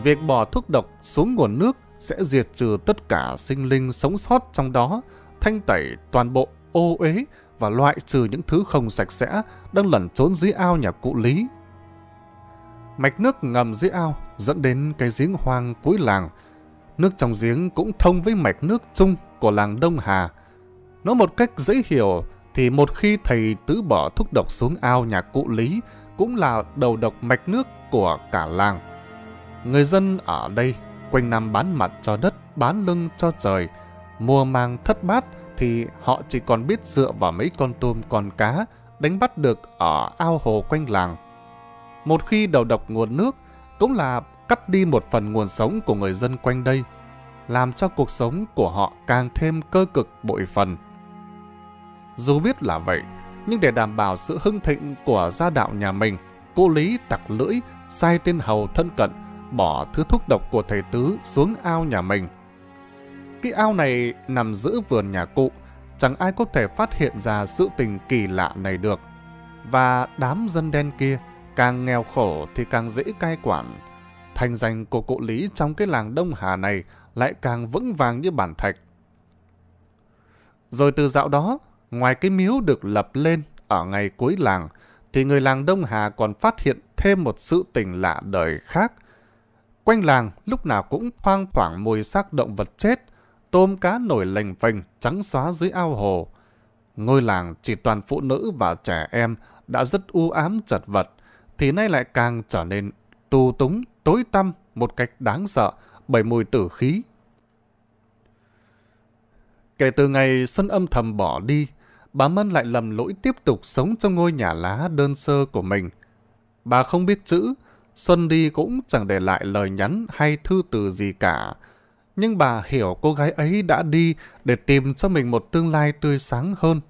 Speaker 1: Việc bỏ thuốc độc xuống nguồn nước sẽ diệt trừ tất cả sinh linh sống sót trong đó, thanh tẩy toàn bộ ô uế và loại trừ những thứ không sạch sẽ đang lẩn trốn dưới ao nhà cụ Lý. Mạch nước ngầm dưới ao dẫn đến cái giếng hoang cuối làng. Nước trong giếng cũng thông với mạch nước chung của làng Đông Hà. Nói một cách dễ hiểu thì một khi thầy tứ bỏ thuốc độc xuống ao nhà cụ Lý cũng là đầu độc mạch nước của cả làng. Người dân ở đây quanh năm bán mặt cho đất, bán lưng cho trời, mùa màng thất bát thì họ chỉ còn biết dựa vào mấy con tôm con cá đánh bắt được ở ao hồ quanh làng. Một khi đầu độc nguồn nước cũng là cắt đi một phần nguồn sống của người dân quanh đây, làm cho cuộc sống của họ càng thêm cơ cực bội phần. Dù biết là vậy, nhưng để đảm bảo sự hưng thịnh của gia đạo nhà mình, cô Lý tặc lưỡi, sai tên hầu thân cận, bỏ thứ thuốc độc của thầy Tứ xuống ao nhà mình. Cái ao này nằm giữa vườn nhà cụ, chẳng ai có thể phát hiện ra sự tình kỳ lạ này được. Và đám dân đen kia, càng nghèo khổ thì càng dễ cai quản. Thành danh của cụ Lý trong cái làng Đông Hà này lại càng vững vàng như bản thạch. Rồi từ dạo đó, ngoài cái miếu được lập lên ở ngày cuối làng, thì người làng Đông Hà còn phát hiện thêm một sự tình lạ đời khác. Quanh làng lúc nào cũng thoang thoảng mùi xác động vật chết, tôm cá nổi lềnh phềnh trắng xóa dưới ao hồ. Ngôi làng chỉ toàn phụ nữ và trẻ em đã rất u ám chật vật, thì nay lại càng trở nên tu túng, tối tăm một cách đáng sợ bởi mùi tử khí. Kể từ ngày Xuân âm thầm bỏ đi, bà Mân lại lầm lỗi tiếp tục sống trong ngôi nhà lá đơn sơ của mình. Bà không biết chữ, Xuân đi cũng chẳng để lại lời nhắn hay thư từ gì cả. Nhưng bà hiểu cô gái ấy đã đi để tìm cho mình một tương lai tươi sáng hơn.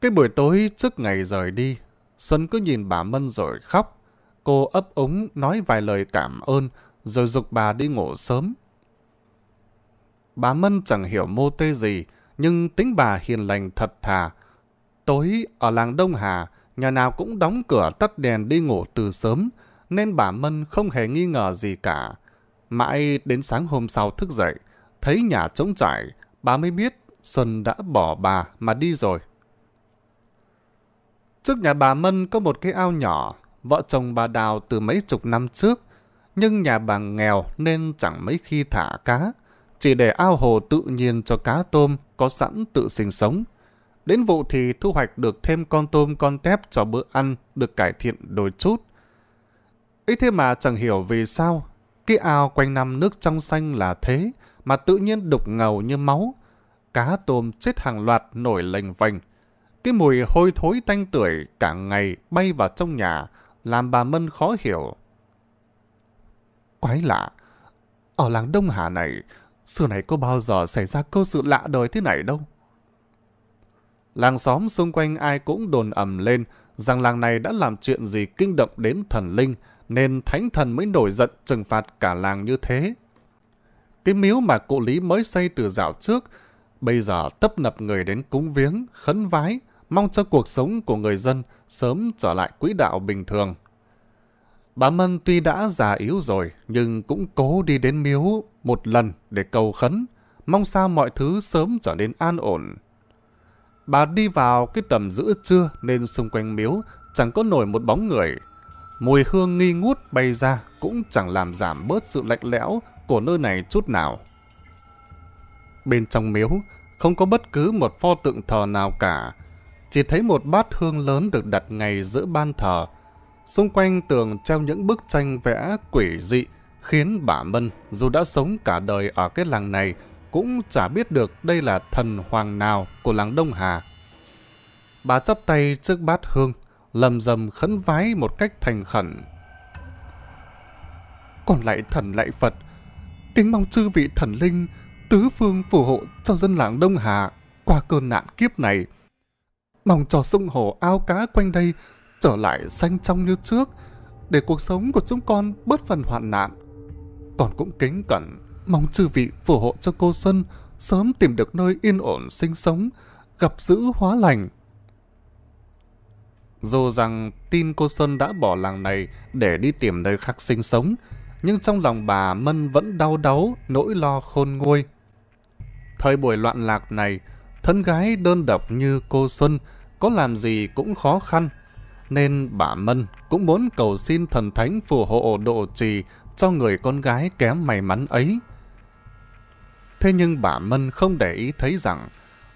Speaker 1: Cái buổi tối trước ngày rời đi, Xuân cứ nhìn bà Mân rồi khóc. Cô ấp úng nói vài lời cảm ơn rồi dục bà đi ngủ sớm. Bà Mân chẳng hiểu mô tê gì, nhưng tính bà hiền lành thật thà. Tối ở làng Đông Hà, nhà nào cũng đóng cửa tắt đèn đi ngủ từ sớm, nên bà Mân không hề nghi ngờ gì cả. Mãi đến sáng hôm sau thức dậy, thấy nhà trống trải, bà mới biết Xuân đã bỏ bà mà đi rồi. Trước nhà bà Mân có một cái ao nhỏ, vợ chồng bà đào từ mấy chục năm trước, nhưng nhà bà nghèo nên chẳng mấy khi thả cá, chỉ để ao hồ tự nhiên cho cá tôm có sẵn tự sinh sống. Đến vụ thì thu hoạch được thêm con tôm con tép cho bữa ăn được cải thiện đôi chút. ấy thế mà chẳng hiểu vì sao, cái ao quanh năm nước trong xanh là thế mà tự nhiên đục ngầu như máu. Cá tôm chết hàng loạt nổi lềnh vành. Cái mùi hôi thối tanh tưởi cả ngày bay vào trong nhà làm bà Mân khó hiểu. Quái lạ, ở làng Đông Hà này Xưa này có bao giờ xảy ra câu sự lạ đời thế này đâu. Làng xóm xung quanh ai cũng đồn ầm lên rằng làng này đã làm chuyện gì kinh động đến thần linh nên thánh thần mới nổi giận trừng phạt cả làng như thế. Cái miếu mà cụ Lý mới xây từ dạo trước bây giờ tấp nập người đến cúng viếng, khấn vái, mong cho cuộc sống của người dân sớm trở lại quỹ đạo bình thường. Bà Mân tuy đã già yếu rồi, nhưng cũng cố đi đến miếu một lần để cầu khấn, mong sao mọi thứ sớm trở nên an ổn. Bà đi vào cái tầm giữa trưa nên xung quanh miếu chẳng có nổi một bóng người. Mùi hương nghi ngút bay ra cũng chẳng làm giảm bớt sự lạnh lẽo của nơi này chút nào. Bên trong miếu không có bất cứ một pho tượng thờ nào cả, chỉ thấy một bát hương lớn được đặt ngay giữa ban thờ, Xung quanh tường treo những bức tranh vẽ quỷ dị, khiến bà Mân, dù đã sống cả đời ở cái làng này, cũng chả biết được đây là thần hoàng nào của làng Đông Hà. Bà chắp tay trước bát hương, lầm rầm khấn vái một cách thành khẩn. Còn lại thần lại Phật, kính mong chư vị thần linh tứ phương phù hộ cho dân làng Đông Hà qua cơn nạn kiếp này. Mong cho sông hồ ao cá quanh đây trở lại xanh trong như trước, để cuộc sống của chúng con bớt phần hoạn nạn. Còn cũng kính cẩn, mong chư vị phù hộ cho cô Xuân sớm tìm được nơi yên ổn sinh sống, gặp giữ hóa lành. Dù rằng tin cô Xuân đã bỏ làng này để đi tìm nơi khác sinh sống, nhưng trong lòng bà Mân vẫn đau đáu, nỗi lo khôn nguôi. Thời buổi loạn lạc này, thân gái đơn độc như cô Xuân có làm gì cũng khó khăn, nên bà Mân cũng muốn cầu xin thần thánh phù hộ độ trì cho người con gái kém may mắn ấy. Thế nhưng bà Mân không để ý thấy rằng,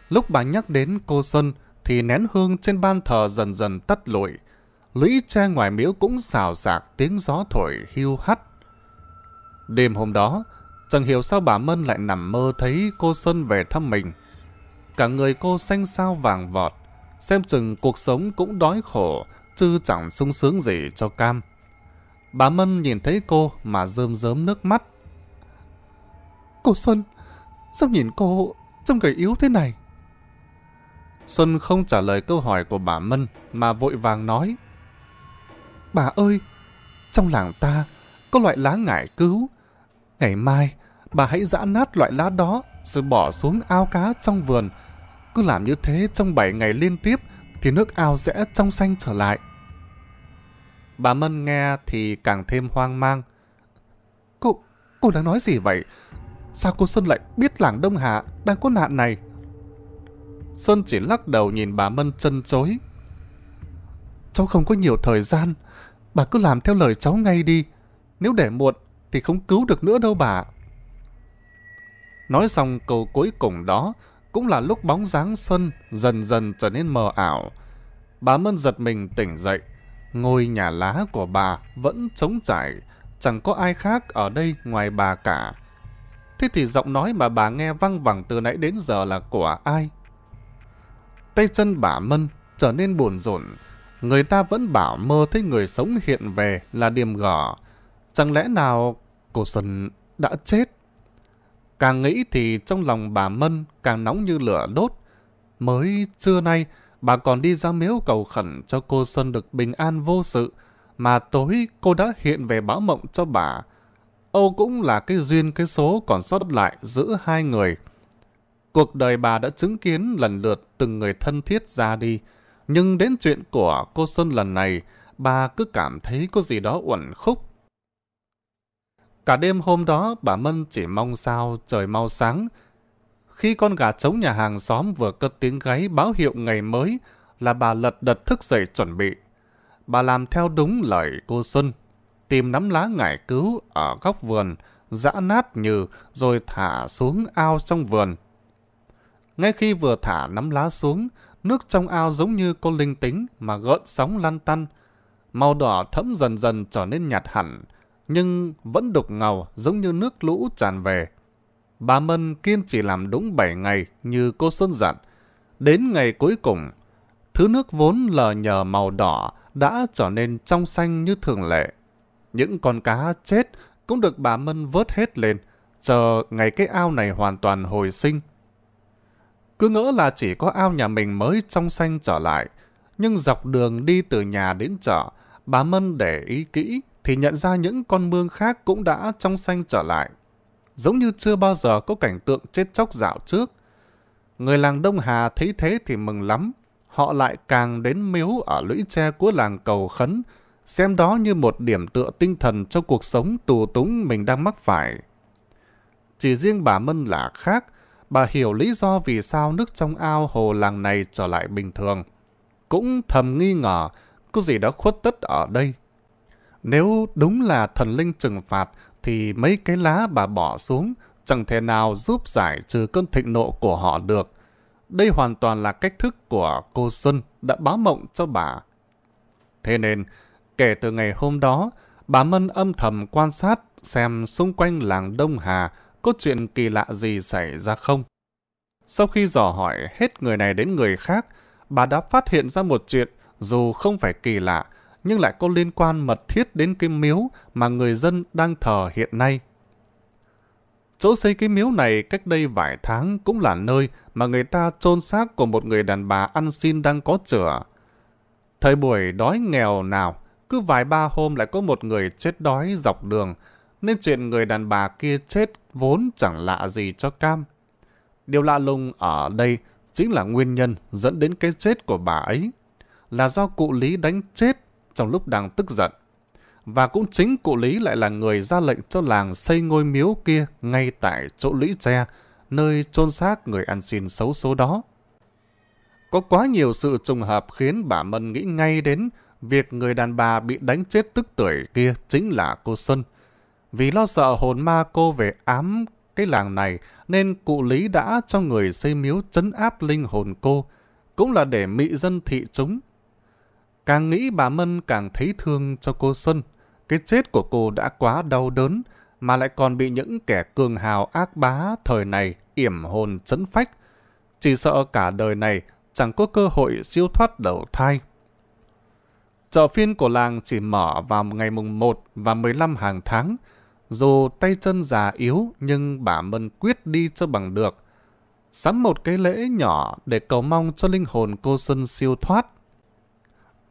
Speaker 1: lúc bà nhắc đến cô Xuân thì nén hương trên ban thờ dần dần tắt lụi. Lũy tre ngoài miếu cũng xào xạc tiếng gió thổi hưu hắt. Đêm hôm đó, chẳng hiểu sao bà Mân lại nằm mơ thấy cô Xuân về thăm mình. Cả người cô xanh xao vàng vọt, xem chừng cuộc sống cũng đói khổ, chứ chẳng sung sướng gì cho Cam. Bà Mân nhìn thấy cô mà rơm rớm nước mắt. Cô Xuân, sao nhìn cô trông gầy yếu thế này? Xuân không trả lời câu hỏi của bà Mân mà vội vàng nói. Bà ơi, trong làng ta có loại lá ngải cứu. Ngày mai, bà hãy giã nát loại lá đó rồi bỏ xuống ao cá trong vườn. Cứ làm như thế trong 7 ngày liên tiếp thì nước ao sẽ trong xanh trở lại. Bà Mân nghe thì càng thêm hoang mang. Cô, cô đang nói gì vậy? Sao cô Xuân lại biết làng Đông Hạ đang có nạn này? Xuân chỉ lắc đầu nhìn bà Mân chân chối. Cháu không có nhiều thời gian, bà cứ làm theo lời cháu ngay đi. Nếu để muộn thì không cứu được nữa đâu bà. Nói xong câu cuối cùng đó, cũng là lúc bóng dáng Xuân dần dần trở nên mờ ảo. Bà Mân giật mình tỉnh dậy, ngôi nhà lá của bà vẫn trống trải, chẳng có ai khác ở đây ngoài bà cả. Thế thì giọng nói mà bà nghe văng vẳng từ nãy đến giờ là của ai? Tay chân bà Mân trở nên buồn rộn. Người ta vẫn bảo mơ thấy người sống hiện về là điềm gở. Chẳng lẽ nào cổ Xuân đã chết? Càng nghĩ thì trong lòng bà Mân càng nóng như lửa đốt. Mới trưa nay, bà còn đi ra miếu cầu khẩn cho cô Xuân được bình an vô sự, mà tối cô đã hiện về báo mộng cho bà. Âu cũng là cái duyên cái số còn sót lại giữa hai người. Cuộc đời bà đã chứng kiến lần lượt từng người thân thiết ra đi, nhưng đến chuyện của cô Xuân lần này, bà cứ cảm thấy có gì đó uẩn khúc. Cả đêm hôm đó bà Mân chỉ mong sao trời mau sáng. Khi con gà trống nhà hàng xóm vừa cất tiếng gáy báo hiệu ngày mới là bà lật đật thức dậy chuẩn bị. Bà làm theo đúng lời cô Xuân. Tìm nắm lá ngải cứu ở góc vườn, dã nát như rồi thả xuống ao trong vườn. Ngay khi vừa thả nắm lá xuống, nước trong ao giống như con linh tính mà gợn sóng lan tăn. Màu đỏ thẫm dần dần trở nên nhạt hẳn, nhưng vẫn đục ngầu giống như nước lũ tràn về. Bà Mân kiên trì làm đúng 7 ngày như cô Sơn dặn. Đến ngày cuối cùng, thứ nước vốn lờ nhờ màu đỏ đã trở nên trong xanh như thường lệ. Những con cá chết cũng được bà Mân vớt hết lên, chờ ngày cái ao này hoàn toàn hồi sinh. Cứ ngỡ là chỉ có ao nhà mình mới trong xanh trở lại, nhưng dọc đường đi từ nhà đến chợ, bà Mân để ý kỹ thì nhận ra những con mương khác cũng đã trong xanh trở lại. Giống như chưa bao giờ có cảnh tượng chết chóc dạo trước. Người làng Đông Hà thấy thế thì mừng lắm. Họ lại càng đến miếu ở lũy tre của làng cầu khấn, xem đó như một điểm tựa tinh thần cho cuộc sống tù túng mình đang mắc phải. Chỉ riêng bà Mân là khác, bà hiểu lý do vì sao nước trong ao hồ làng này trở lại bình thường. Cũng thầm nghi ngờ, có gì đã khuất tất ở đây. Nếu đúng là thần linh trừng phạt thì mấy cái lá bà bỏ xuống chẳng thể nào giúp giải trừ cơn thịnh nộ của họ được. Đây hoàn toàn là cách thức của cô Xuân đã báo mộng cho bà. Thế nên, kể từ ngày hôm đó, bà Mân âm thầm quan sát xem xung quanh làng Đông Hà có chuyện kỳ lạ gì xảy ra không. Sau khi dò hỏi hết người này đến người khác, bà đã phát hiện ra một chuyện dù không phải kỳ lạ, nhưng lại có liên quan mật thiết đến cái miếu mà người dân đang thờ hiện nay. Chỗ xây cái miếu này cách đây vài tháng cũng là nơi mà người ta chôn xác của một người đàn bà ăn xin đang có chữa. Thời buổi đói nghèo nào, cứ vài ba hôm lại có một người chết đói dọc đường, nên chuyện người đàn bà kia chết vốn chẳng lạ gì cho Cam. Điều lạ lùng ở đây chính là nguyên nhân dẫn đến cái chết của bà ấy, là do cụ Lý đánh chết trong lúc đang tức giận. Và cũng chính cụ Lý lại là người ra lệnh cho làng xây ngôi miếu kia ngay tại chỗ lũy tre, nơi chôn xác người ăn xin xấu số đó. Có quá nhiều sự trùng hợp khiến bà Mân nghĩ ngay đến việc người đàn bà bị đánh chết tức tuổi kia chính là cô Xuân. Vì lo sợ hồn ma cô về ám cái làng này nên cụ Lý đã cho người xây miếu chấn áp linh hồn cô, cũng là để mị dân thị chúng Càng nghĩ bà Mân càng thấy thương cho cô Xuân. Cái chết của cô đã quá đau đớn, mà lại còn bị những kẻ cường hào ác bá thời này yểm hồn chấn phách. Chỉ sợ cả đời này chẳng có cơ hội siêu thoát đầu thai. Chợ phiên của làng chỉ mở vào ngày mùng 1 và 15 hàng tháng. Dù tay chân già yếu nhưng bà Mân quyết đi cho bằng được. Sắm một cái lễ nhỏ để cầu mong cho linh hồn cô Xuân siêu thoát.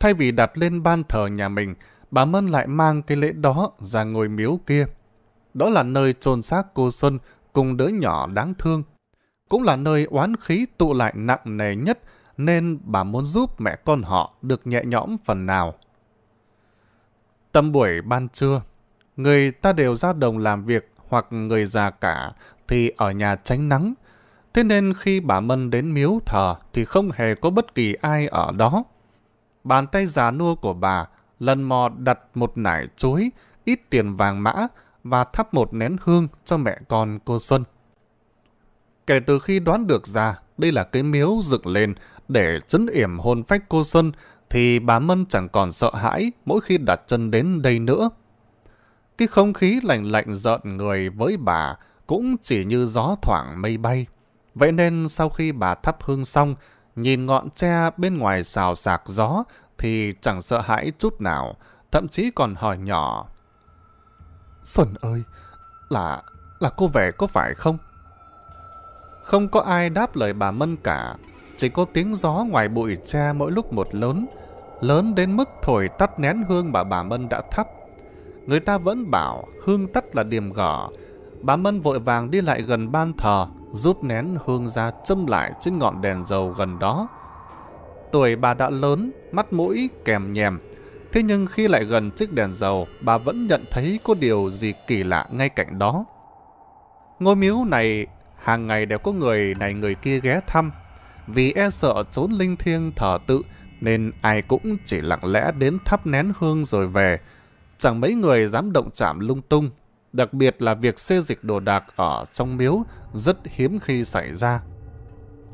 Speaker 1: Thay vì đặt lên ban thờ nhà mình, bà Mân lại mang cái lễ đó ra ngôi miếu kia. Đó là nơi chôn xác cô Xuân cùng đứa nhỏ đáng thương. Cũng là nơi oán khí tụ lại nặng nề nhất nên bà muốn giúp mẹ con họ được nhẹ nhõm phần nào. Tầm buổi ban trưa, người ta đều ra đồng làm việc hoặc người già cả thì ở nhà tránh nắng. Thế nên khi bà Mân đến miếu thờ thì không hề có bất kỳ ai ở đó bàn tay già nua của bà lần mò đặt một nải chuối, ít tiền vàng mã và thắp một nén hương cho mẹ con cô Xuân. Kể từ khi đoán được ra đây là cái miếu dựng lên để chấn yểm hôn phách cô Xuân thì bà Mân chẳng còn sợ hãi mỗi khi đặt chân đến đây nữa. Cái không khí lạnh lạnh giận người với bà cũng chỉ như gió thoảng mây bay. Vậy nên sau khi bà thắp hương xong nhìn ngọn tre bên ngoài xào sạc gió thì chẳng sợ hãi chút nào, thậm chí còn hỏi nhỏ. Xuân ơi, là, là cô về có phải không? Không có ai đáp lời bà Mân cả, chỉ có tiếng gió ngoài bụi tre mỗi lúc một lớn, lớn đến mức thổi tắt nén hương mà bà Mân đã thắp. Người ta vẫn bảo hương tắt là điềm gở, bà Mân vội vàng đi lại gần ban thờ, rút nén hương ra châm lại trên ngọn đèn dầu gần đó. Tuổi bà đã lớn, mắt mũi kèm nhèm, thế nhưng khi lại gần chiếc đèn dầu, bà vẫn nhận thấy có điều gì kỳ lạ ngay cạnh đó. Ngôi miếu này, hàng ngày đều có người này người kia ghé thăm, vì e sợ trốn linh thiêng thờ tự nên ai cũng chỉ lặng lẽ đến thắp nén hương rồi về. Chẳng mấy người dám động chạm lung tung Đặc biệt là việc xê dịch đồ đạc ở trong miếu rất hiếm khi xảy ra.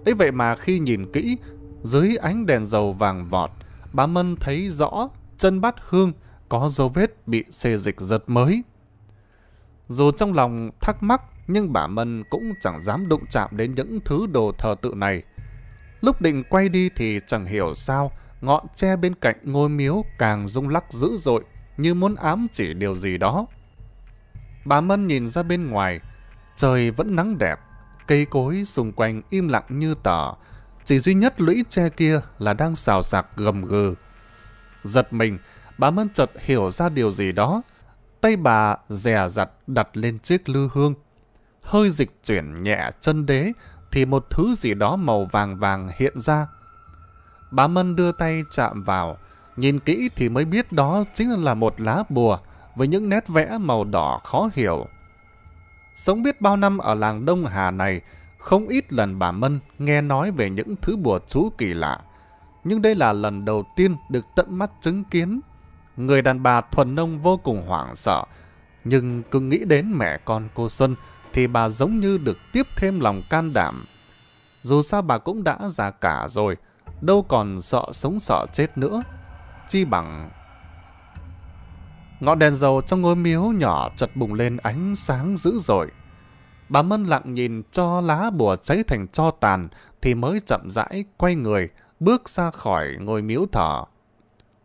Speaker 1: ấy vậy mà khi nhìn kỹ, dưới ánh đèn dầu vàng vọt, bà Mân thấy rõ chân bát hương có dấu vết bị xê dịch giật mới. Dù trong lòng thắc mắc nhưng bà Mân cũng chẳng dám đụng chạm đến những thứ đồ thờ tự này. Lúc định quay đi thì chẳng hiểu sao ngọn tre bên cạnh ngôi miếu càng rung lắc dữ dội như muốn ám chỉ điều gì đó. Bà Mân nhìn ra bên ngoài, trời vẫn nắng đẹp, cây cối xung quanh im lặng như tờ, chỉ duy nhất lũy tre kia là đang xào xạc gầm gừ. Giật mình, bà Mân chợt hiểu ra điều gì đó, tay bà dè dặt đặt lên chiếc lư hương. Hơi dịch chuyển nhẹ chân đế thì một thứ gì đó màu vàng vàng hiện ra. Bà Mân đưa tay chạm vào, nhìn kỹ thì mới biết đó chính là một lá bùa, với những nét vẽ màu đỏ khó hiểu. Sống biết bao năm ở làng Đông Hà này, không ít lần bà Mân nghe nói về những thứ bùa chú kỳ lạ. Nhưng đây là lần đầu tiên được tận mắt chứng kiến. Người đàn bà thuần nông vô cùng hoảng sợ, nhưng cứ nghĩ đến mẹ con cô Xuân thì bà giống như được tiếp thêm lòng can đảm. Dù sao bà cũng đã già cả rồi, đâu còn sợ sống sợ chết nữa. Chi bằng Ngọn đèn dầu trong ngôi miếu nhỏ chật bùng lên ánh sáng dữ dội. Bà Mân lặng nhìn cho lá bùa cháy thành cho tàn thì mới chậm rãi quay người, bước ra khỏi ngôi miếu thở.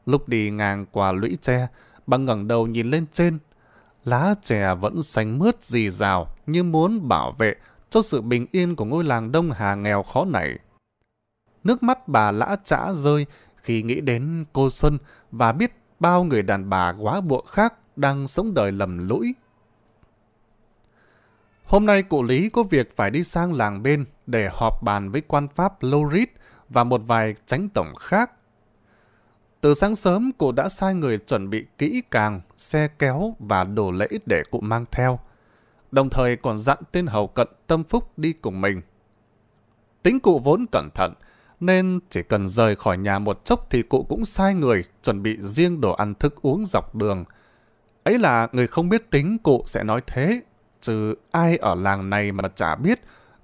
Speaker 1: Lúc đi ngang qua lũy tre, bà ngẩng đầu nhìn lên trên. Lá chè vẫn xanh mướt dì rào như muốn bảo vệ cho sự bình yên của ngôi làng đông hà nghèo khó này. Nước mắt bà lã chã rơi khi nghĩ đến cô Xuân và biết bao người đàn bà quá bộ khác đang sống đời lầm lũi. Hôm nay cụ Lý có việc phải đi sang làng bên để họp bàn với quan pháp Lorit và một vài tránh tổng khác. Từ sáng sớm cụ đã sai người chuẩn bị kỹ càng xe kéo và đồ lễ để cụ mang theo, đồng thời còn dặn tên hầu cận tâm phúc đi cùng mình. Tính cụ vốn cẩn thận, nên chỉ cần rời khỏi nhà một chốc thì cụ cũng sai người chuẩn bị riêng đồ ăn thức uống dọc đường. Ấy là người không biết tính cụ sẽ nói thế, chứ ai ở làng này mà chả biết,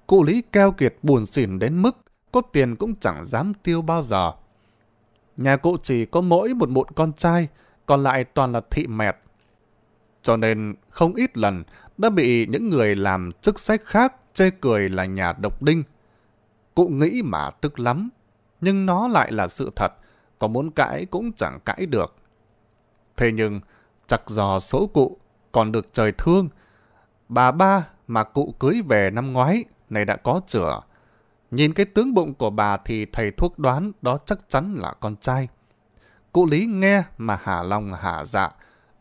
Speaker 1: cụ Lý keo kiệt buồn xỉn đến mức có tiền cũng chẳng dám tiêu bao giờ. Nhà cụ chỉ có mỗi một mụn con trai, còn lại toàn là thị mẹt. Cho nên không ít lần đã bị những người làm chức sách khác chê cười là nhà độc đinh, Cụ nghĩ mà tức lắm, nhưng nó lại là sự thật, có muốn cãi cũng chẳng cãi được. Thế nhưng, chặt dò số cụ, còn được trời thương. Bà ba mà cụ cưới về năm ngoái, này đã có chữa. Nhìn cái tướng bụng của bà thì thầy thuốc đoán đó chắc chắn là con trai. Cụ Lý nghe mà hà lòng hà dạ,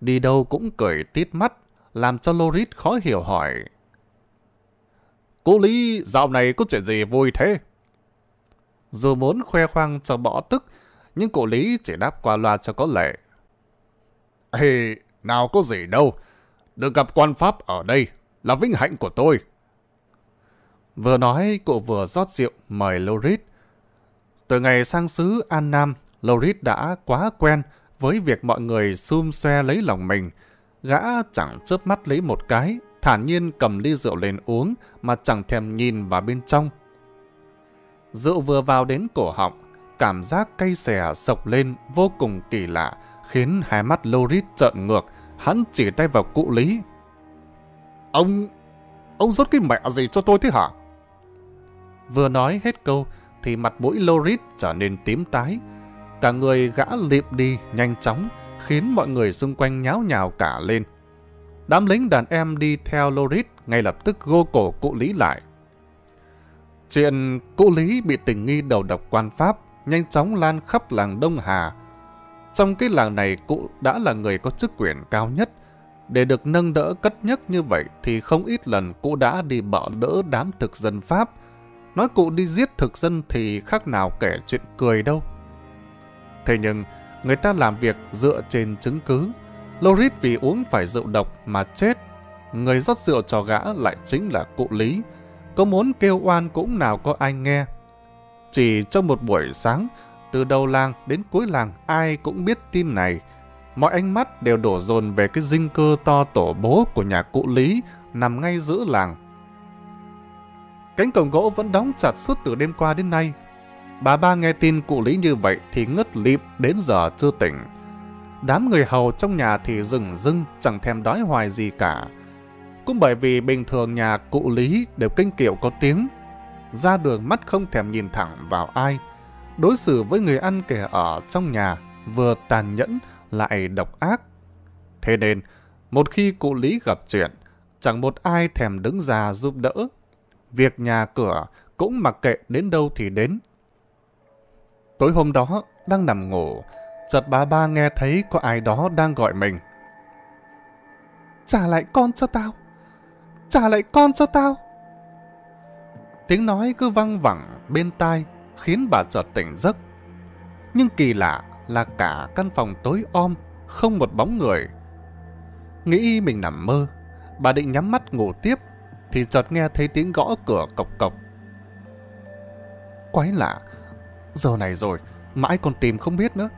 Speaker 1: đi đâu cũng cười tít mắt, làm cho loris khó hiểu hỏi. Cô Lý, dạo này có chuyện gì vui thế? Dù muốn khoe khoang cho bỏ tức, nhưng cô Lý chỉ đáp qua loa cho có lệ. Ê, nào có gì đâu. Được gặp quan pháp ở đây là vinh hạnh của tôi. Vừa nói, cụ vừa rót rượu mời Lorit. Từ ngày sang xứ An Nam, Lorit đã quá quen với việc mọi người xum xoe lấy lòng mình. Gã chẳng chớp mắt lấy một cái thản nhiên cầm ly rượu lên uống mà chẳng thèm nhìn vào bên trong. Rượu vừa vào đến cổ họng, cảm giác cay xè sộc lên vô cùng kỳ lạ, khiến hai mắt Loris trợn ngược, hắn chỉ tay vào cụ Lý. Ông... ông rốt cái mẹ gì cho tôi thế hả? Vừa nói hết câu thì mặt mũi Loris trở nên tím tái. Cả người gã liệm đi nhanh chóng, khiến mọi người xung quanh nháo nhào cả lên. Đám lính đàn em đi theo Loris ngay lập tức gô cổ cụ lý lại. Chuyện cụ lý bị tình nghi đầu độc quan Pháp nhanh chóng lan khắp làng Đông Hà. Trong cái làng này cụ đã là người có chức quyền cao nhất. Để được nâng đỡ cất nhắc như vậy thì không ít lần cụ đã đi bỏ đỡ đám thực dân Pháp. Nói cụ đi giết thực dân thì khác nào kể chuyện cười đâu. Thế nhưng, người ta làm việc dựa trên chứng cứ. Lorit vì uống phải rượu độc mà chết. Người rót rượu cho gã lại chính là cụ Lý. Có muốn kêu oan cũng nào có ai nghe. Chỉ trong một buổi sáng, từ đầu làng đến cuối làng ai cũng biết tin này. Mọi ánh mắt đều đổ dồn về cái dinh cơ to tổ bố của nhà cụ Lý nằm ngay giữa làng. Cánh cổng gỗ vẫn đóng chặt suốt từ đêm qua đến nay. Bà ba nghe tin cụ Lý như vậy thì ngất lịm đến giờ chưa tỉnh. Đám người hầu trong nhà thì rừng rưng, chẳng thèm đói hoài gì cả. Cũng bởi vì bình thường nhà cụ Lý đều kinh kiệu có tiếng. Ra đường mắt không thèm nhìn thẳng vào ai. Đối xử với người ăn kẻ ở trong nhà, vừa tàn nhẫn lại độc ác. Thế nên, một khi cụ Lý gặp chuyện, chẳng một ai thèm đứng ra giúp đỡ. Việc nhà cửa cũng mặc kệ đến đâu thì đến. Tối hôm đó, đang nằm ngủ, chợt bà ba nghe thấy có ai đó đang gọi mình. Trả lại con cho tao! Trả lại con cho tao! Tiếng nói cứ văng vẳng bên tai khiến bà chợt tỉnh giấc. Nhưng kỳ lạ là cả căn phòng tối om, không một bóng người. Nghĩ mình nằm mơ, bà định nhắm mắt ngủ tiếp thì chợt nghe thấy tiếng gõ cửa cộc cộc. Quái lạ, giờ này rồi, mãi còn tìm không biết nữa.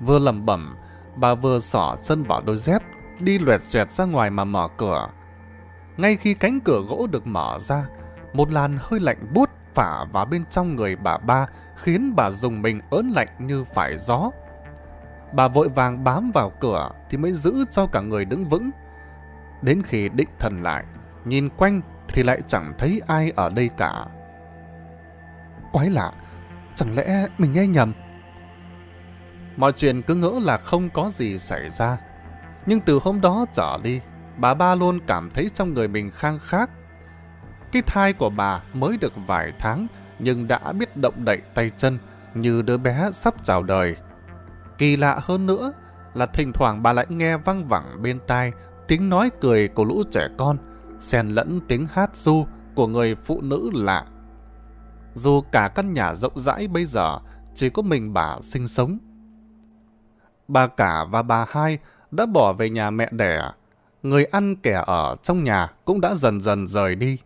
Speaker 1: Vừa lẩm bẩm, bà vừa xỏ chân vào đôi dép, đi loẹt xoẹt ra ngoài mà mở cửa. Ngay khi cánh cửa gỗ được mở ra, một làn hơi lạnh bút phả vào bên trong người bà ba khiến bà dùng mình ớn lạnh như phải gió. Bà vội vàng bám vào cửa thì mới giữ cho cả người đứng vững. Đến khi định thần lại, nhìn quanh thì lại chẳng thấy ai ở đây cả. Quái lạ, chẳng lẽ mình nghe nhầm? Mọi chuyện cứ ngỡ là không có gì xảy ra. Nhưng từ hôm đó trở đi, bà ba luôn cảm thấy trong người mình khang khác. Cái thai của bà mới được vài tháng nhưng đã biết động đậy tay chân như đứa bé sắp chào đời. Kỳ lạ hơn nữa là thỉnh thoảng bà lại nghe văng vẳng bên tai tiếng nói cười của lũ trẻ con, xen lẫn tiếng hát du của người phụ nữ lạ. Dù cả căn nhà rộng rãi bây giờ chỉ có mình bà sinh sống, bà cả và bà hai đã bỏ về nhà mẹ đẻ. Người ăn kẻ ở trong nhà cũng đã dần dần rời đi.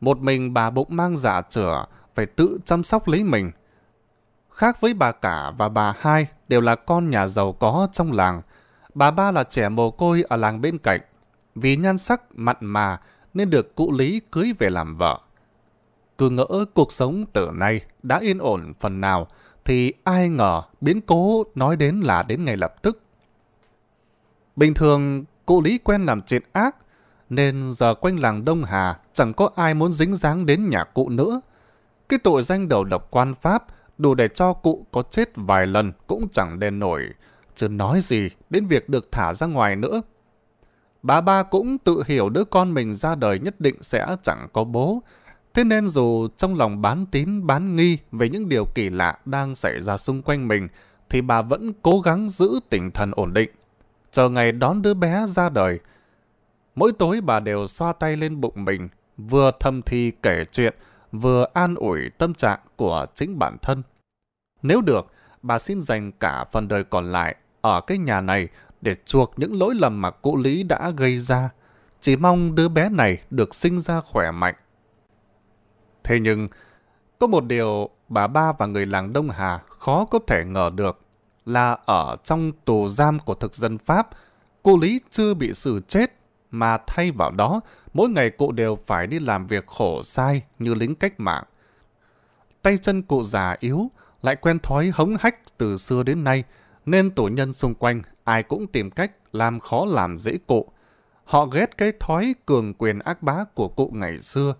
Speaker 1: Một mình bà bụng mang dạ chữa, phải tự chăm sóc lấy mình. Khác với bà cả và bà hai đều là con nhà giàu có trong làng. Bà ba là trẻ mồ côi ở làng bên cạnh. Vì nhan sắc mặn mà nên được cụ Lý cưới về làm vợ. Cứ ngỡ cuộc sống từ nay đã yên ổn phần nào, thì ai ngờ biến cố nói đến là đến ngay lập tức. Bình thường, cụ Lý quen làm chuyện ác, nên giờ quanh làng Đông Hà chẳng có ai muốn dính dáng đến nhà cụ nữa. Cái tội danh đầu độc quan Pháp đủ để cho cụ có chết vài lần cũng chẳng đen nổi, chứ nói gì đến việc được thả ra ngoài nữa. Bà ba cũng tự hiểu đứa con mình ra đời nhất định sẽ chẳng có bố, Thế nên dù trong lòng bán tín bán nghi về những điều kỳ lạ đang xảy ra xung quanh mình, thì bà vẫn cố gắng giữ tinh thần ổn định, chờ ngày đón đứa bé ra đời. Mỗi tối bà đều xoa tay lên bụng mình, vừa thầm thi kể chuyện, vừa an ủi tâm trạng của chính bản thân. Nếu được, bà xin dành cả phần đời còn lại ở cái nhà này để chuộc những lỗi lầm mà cụ Lý đã gây ra. Chỉ mong đứa bé này được sinh ra khỏe mạnh, Thế nhưng, có một điều bà ba và người làng Đông Hà khó có thể ngờ được là ở trong tù giam của thực dân Pháp, cô Lý chưa bị xử chết, mà thay vào đó, mỗi ngày cụ đều phải đi làm việc khổ sai như lính cách mạng. Tay chân cụ già yếu, lại quen thói hống hách từ xưa đến nay, nên tù nhân xung quanh ai cũng tìm cách làm khó làm dễ cụ. Họ ghét cái thói cường quyền ác bá của cụ ngày xưa,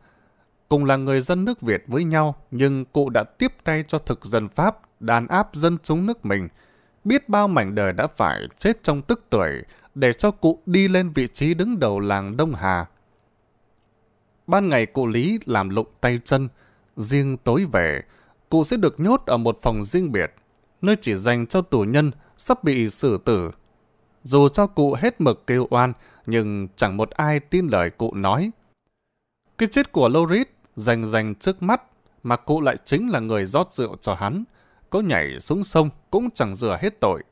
Speaker 1: cùng là người dân nước Việt với nhau, nhưng cụ đã tiếp tay cho thực dân Pháp đàn áp dân chúng nước mình. Biết bao mảnh đời đã phải chết trong tức tuổi để cho cụ đi lên vị trí đứng đầu làng Đông Hà. Ban ngày cụ Lý làm lụng tay chân, riêng tối về, cụ sẽ được nhốt ở một phòng riêng biệt, nơi chỉ dành cho tù nhân sắp bị xử tử. Dù cho cụ hết mực kêu oan, nhưng chẳng một ai tin lời cụ nói. Cái chết của Loris rành rành trước mắt, mà cụ lại chính là người rót rượu cho hắn, có nhảy xuống sông cũng chẳng rửa hết tội.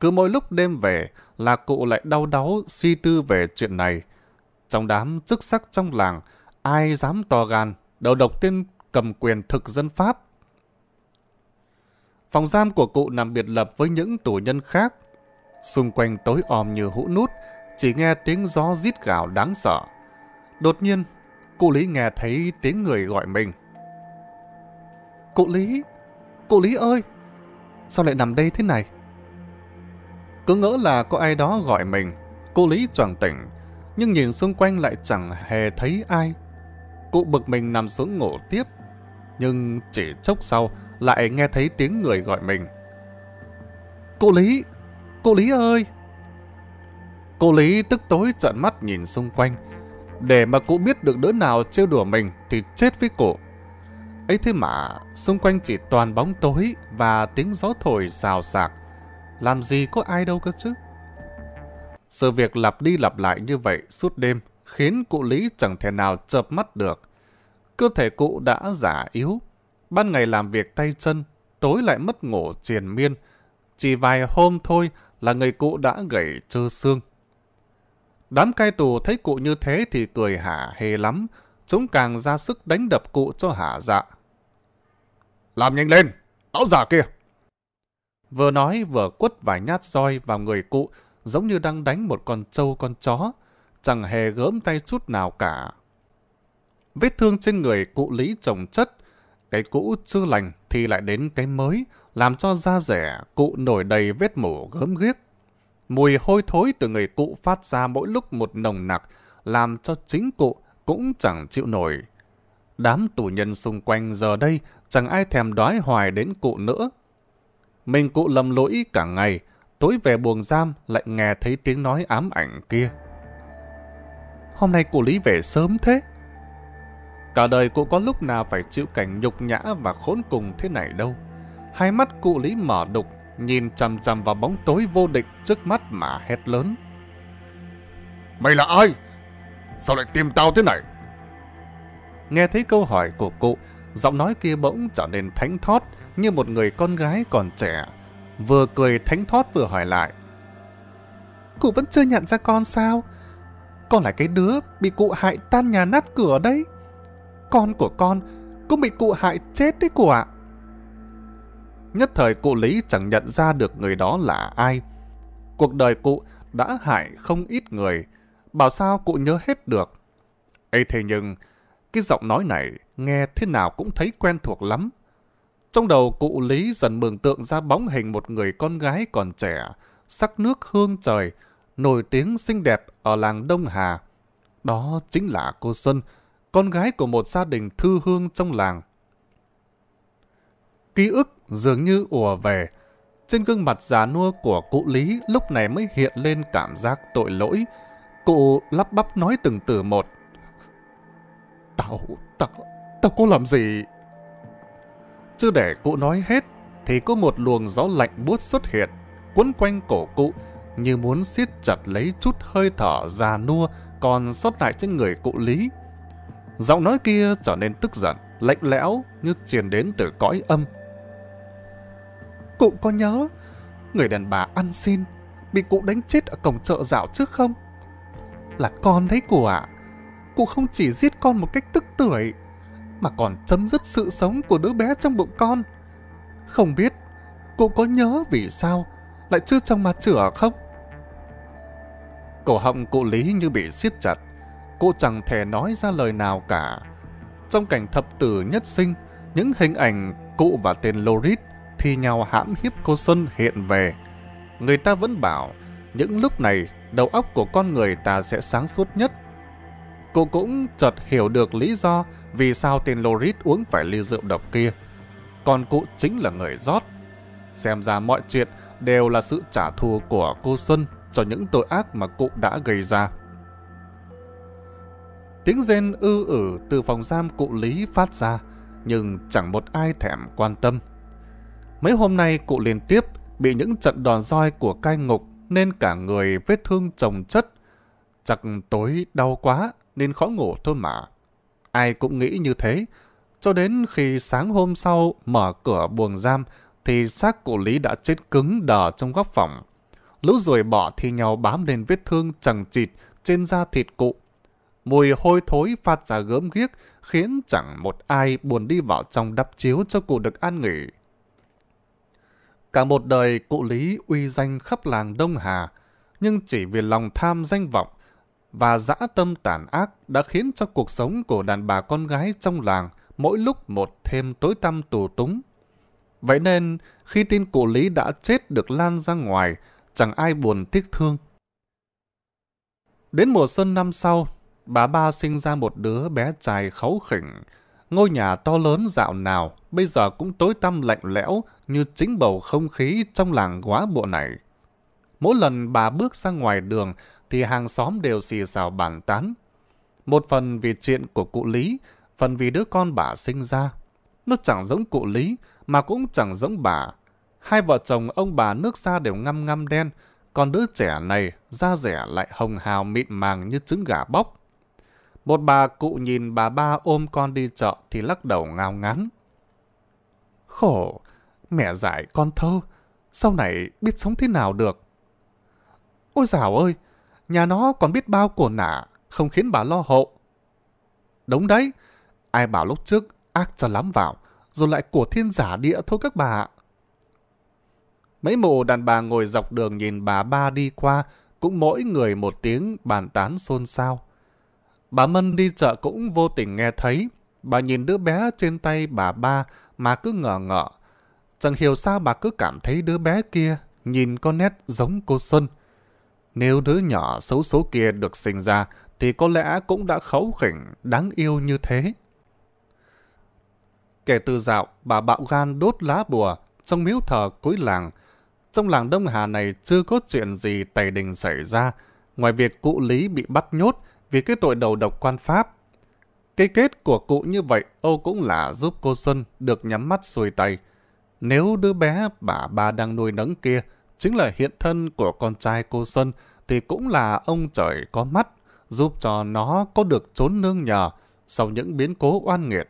Speaker 1: Cứ mỗi lúc đêm về là cụ lại đau đáu suy tư về chuyện này. Trong đám chức sắc trong làng, ai dám to gan, đầu độc tiên cầm quyền thực dân Pháp. Phòng giam của cụ nằm biệt lập với những tù nhân khác. Xung quanh tối om như hũ nút, chỉ nghe tiếng gió rít gào đáng sợ. Đột nhiên, cô Lý nghe thấy tiếng người gọi mình. Cô Lý, cô Lý ơi, sao lại nằm đây thế này? Cứ ngỡ là có ai đó gọi mình, cô Lý choàng tỉnh, nhưng nhìn xung quanh lại chẳng hề thấy ai. Cụ bực mình nằm xuống ngủ tiếp, nhưng chỉ chốc sau lại nghe thấy tiếng người gọi mình. Cô Lý, cô Lý ơi! Cô Lý tức tối trợn mắt nhìn xung quanh, để mà cụ biết được đứa nào trêu đùa mình thì chết với cụ. ấy thế mà, xung quanh chỉ toàn bóng tối và tiếng gió thổi xào xạc. Làm gì có ai đâu cơ chứ? Sự việc lặp đi lặp lại như vậy suốt đêm khiến cụ Lý chẳng thể nào chợp mắt được. Cơ thể cụ đã giả yếu, ban ngày làm việc tay chân, tối lại mất ngủ triền miên. Chỉ vài hôm thôi là người cụ đã gầy trơ xương. Đám cai tù thấy cụ như thế thì cười hả hề lắm. Chúng càng ra sức đánh đập cụ cho hả dạ. Làm nhanh lên! Lão già kia! Vừa nói vừa quất vài nhát roi vào người cụ giống như đang đánh một con trâu con chó. Chẳng hề gớm tay chút nào cả. Vết thương trên người cụ lý trồng chất. Cái cũ chưa lành thì lại đến cái mới làm cho da rẻ cụ nổi đầy vết mổ gớm ghiếc. Mùi hôi thối từ người cụ phát ra mỗi lúc một nồng nặc, làm cho chính cụ cũng chẳng chịu nổi. Đám tù nhân xung quanh giờ đây chẳng ai thèm đói hoài đến cụ nữa. Mình cụ lầm lỗi cả ngày, tối về buồng giam lại nghe thấy tiếng nói ám ảnh kia. Hôm nay cụ Lý về sớm thế. Cả đời cụ có lúc nào phải chịu cảnh nhục nhã và khốn cùng thế này đâu. Hai mắt cụ Lý mở đục, nhìn chằm chằm vào bóng tối vô định trước mắt mà hét lớn. Mày là ai? Sao lại tìm tao thế này? Nghe thấy câu hỏi của cụ, giọng nói kia bỗng trở nên thánh thót như một người con gái còn trẻ. Vừa cười thánh thót vừa hỏi lại. Cụ vẫn chưa nhận ra con sao? Con là cái đứa bị cụ hại tan nhà nát cửa đấy. Con của con cũng bị cụ hại chết đấy cụ ạ. À nhất thời cụ Lý chẳng nhận ra được người đó là ai. Cuộc đời cụ đã hại không ít người, bảo sao cụ nhớ hết được. ấy thế nhưng, cái giọng nói này nghe thế nào cũng thấy quen thuộc lắm. Trong đầu cụ Lý dần mường tượng ra bóng hình một người con gái còn trẻ, sắc nước hương trời, nổi tiếng xinh đẹp ở làng Đông Hà. Đó chính là cô Xuân, con gái của một gia đình thư hương trong làng. Ký ức dường như ùa về. Trên gương mặt già nua của cụ Lý lúc này mới hiện lên cảm giác tội lỗi. Cụ lắp bắp nói từng từ một. Tao, tao, tao có làm gì? Chưa để cụ nói hết thì có một luồng gió lạnh bút xuất hiện, quấn quanh cổ cụ như muốn siết chặt lấy chút hơi thở già nua còn sót lại trên người cụ Lý. Giọng nói kia trở nên tức giận, lạnh lẽo như truyền đến từ cõi âm Cụ có nhớ Người đàn bà ăn xin Bị cụ đánh chết ở cổng chợ dạo trước không Là con đấy cụ ạ à. Cụ không chỉ giết con một cách tức tưởi Mà còn chấm dứt sự sống của đứa bé trong bụng con Không biết Cụ có nhớ vì sao Lại chưa trong mặt chữa không Cổ họng cụ lý như bị siết chặt cụ chẳng thể nói ra lời nào cả Trong cảnh thập tử nhất sinh Những hình ảnh cụ và tên Lorit thi nhau hãm hiếp cô Xuân hiện về. Người ta vẫn bảo, những lúc này đầu óc của con người ta sẽ sáng suốt nhất. Cô cũng chợt hiểu được lý do vì sao tên loris uống phải ly rượu độc kia. Còn cụ chính là người rót. Xem ra mọi chuyện đều là sự trả thù của cô Xuân cho những tội ác mà cụ đã gây ra. Tiếng rên ư ử từ phòng giam cụ Lý phát ra, nhưng chẳng một ai thèm quan tâm. Mấy hôm nay cụ liên tiếp bị những trận đòn roi của cai ngục nên cả người vết thương chồng chất. Chắc tối đau quá nên khó ngủ thôi mà. Ai cũng nghĩ như thế. Cho đến khi sáng hôm sau mở cửa buồng giam thì xác cụ Lý đã chết cứng đờ trong góc phòng. Lũ ruồi bỏ thì nhau bám lên vết thương chằng chịt trên da thịt cụ. Mùi hôi thối phát ra gớm ghiếc khiến chẳng một ai buồn đi vào trong đắp chiếu cho cụ được an nghỉ. Cả một đời cụ Lý uy danh khắp làng Đông Hà, nhưng chỉ vì lòng tham danh vọng và dã tâm tàn ác đã khiến cho cuộc sống của đàn bà con gái trong làng mỗi lúc một thêm tối tăm tù túng. Vậy nên, khi tin cụ Lý đã chết được lan ra ngoài, chẳng ai buồn tiếc thương. Đến mùa xuân năm sau, bà ba sinh ra một đứa bé trai khấu khỉnh. Ngôi nhà to lớn dạo nào, bây giờ cũng tối tăm lạnh lẽo như chính bầu không khí trong làng quá bộ này. Mỗi lần bà bước ra ngoài đường thì hàng xóm đều xì xào bàn tán. Một phần vì chuyện của cụ Lý, phần vì đứa con bà sinh ra. Nó chẳng giống cụ Lý mà cũng chẳng giống bà. Hai vợ chồng ông bà nước da đều ngăm ngăm đen, còn đứa trẻ này da rẻ lại hồng hào mịn màng như trứng gà bóc. Một bà cụ nhìn bà ba ôm con đi chợ thì lắc đầu ngao ngán. Khổ, Mẹ dạy con thơ, sau này biết sống thế nào được. Ôi dào ơi, nhà nó còn biết bao của nả, không khiến bà lo hộ. Đúng đấy, ai bảo lúc trước ác cho lắm vào, rồi lại của thiên giả địa thôi các bà Mấy mụ đàn bà ngồi dọc đường nhìn bà ba đi qua, cũng mỗi người một tiếng bàn tán xôn xao. Bà Mân đi chợ cũng vô tình nghe thấy, bà nhìn đứa bé trên tay bà ba mà cứ ngờ ngợ. Chẳng hiểu sao bà cứ cảm thấy đứa bé kia nhìn có nét giống cô Xuân. Nếu đứa nhỏ xấu số kia được sinh ra thì có lẽ cũng đã khấu khỉnh, đáng yêu như thế. Kể từ dạo, bà bạo gan đốt lá bùa trong miếu thờ cuối làng. Trong làng Đông Hà này chưa có chuyện gì tày đình xảy ra, ngoài việc cụ Lý bị bắt nhốt vì cái tội đầu độc quan Pháp. Cái kết của cụ như vậy, Âu cũng là giúp cô Xuân được nhắm mắt xuôi tay. Nếu đứa bé bà bà đang nuôi nấng kia chính là hiện thân của con trai cô Xuân thì cũng là ông trời có mắt giúp cho nó có được trốn nương nhờ sau những biến cố oan nghiệt.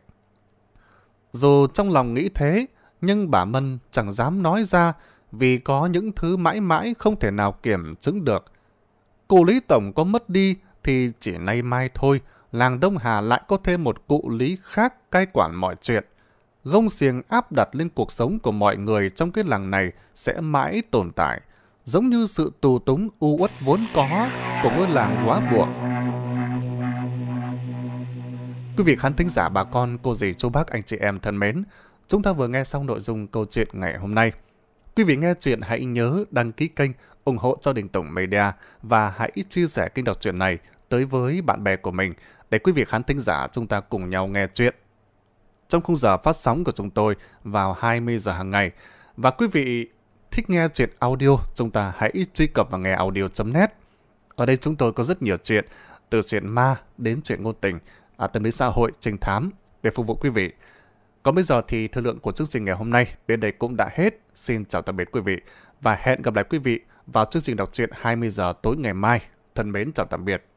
Speaker 1: Dù trong lòng nghĩ thế, nhưng bà Mân chẳng dám nói ra vì có những thứ mãi mãi không thể nào kiểm chứng được. Cụ Lý Tổng có mất đi thì chỉ nay mai thôi, làng Đông Hà lại có thêm một cụ Lý khác cai quản mọi chuyện gông xiềng áp đặt lên cuộc sống của mọi người trong cái làng này sẽ mãi tồn tại, giống như sự tù túng u uất vốn có của ngôi làng quá buộc. Quý vị khán thính giả bà con, cô dì, chú bác, anh chị em thân mến, chúng ta vừa nghe xong nội dung câu chuyện ngày hôm nay. Quý vị nghe chuyện hãy nhớ đăng ký kênh, ủng hộ cho Đình Tổng Media và hãy chia sẻ kênh đọc truyện này tới với bạn bè của mình để quý vị khán thính giả chúng ta cùng nhau nghe chuyện trong khung giờ phát sóng của chúng tôi vào 20 giờ hàng ngày. Và quý vị thích nghe chuyện audio, chúng ta hãy truy cập vào ngheaudio audio.net. Ở đây chúng tôi có rất nhiều chuyện, từ chuyện ma đến chuyện ngôn tình, à, tâm lý xã hội, trinh thám để phục vụ quý vị. Còn bây giờ thì thời lượng của chương trình ngày hôm nay đến đây cũng đã hết. Xin chào tạm biệt quý vị và hẹn gặp lại quý vị vào chương trình đọc truyện 20 giờ tối ngày mai. Thân mến chào tạm biệt.